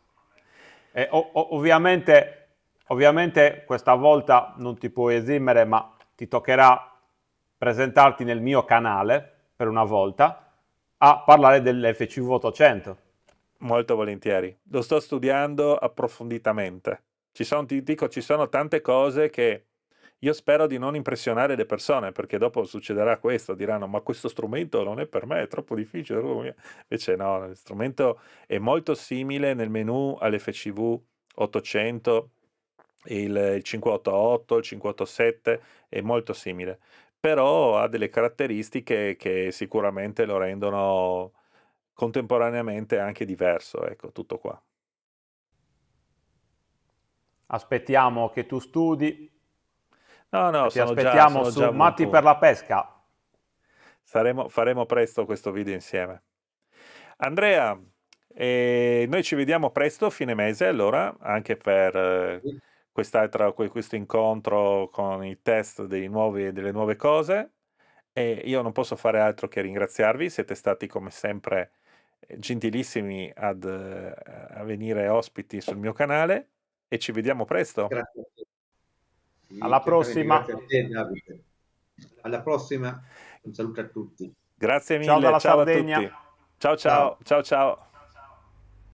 Eh, ov- ovviamente, ovviamente questa volta non ti puoi esimere, ma ti toccherà presentarti nel mio canale, per una volta, a parlare dell'FCV 800. Molto volentieri. Lo sto studiando approfonditamente. Ci sono, ti dico, ci sono tante cose che io spero di non impressionare le persone, perché dopo succederà questo, diranno ma questo strumento non è per me, è troppo difficile. Invece no, lo strumento è molto simile nel menu all'FCV 800, il 588, il 587, è molto simile, però ha delle caratteristiche che sicuramente lo rendono contemporaneamente anche diverso, ecco, tutto qua. Aspettiamo che tu studi. No, no, ti aspettiamo già, su già Matti per la pesca. Saremo, faremo presto questo video insieme. Andrea, eh, noi ci vediamo presto, fine mese, allora, anche per eh, questo incontro con i test nuovi, delle nuove cose. E io non posso fare altro che ringraziarvi, siete stati come sempre gentilissimi ad, eh, a venire ospiti sul mio canale e ci vediamo presto. Grazie. Sì, Alla prossima. Te, Alla prossima. Un saluto a tutti. Grazie mille. Ciao, ciao a tutti. Ciao ciao. Ciao ciao. ciao.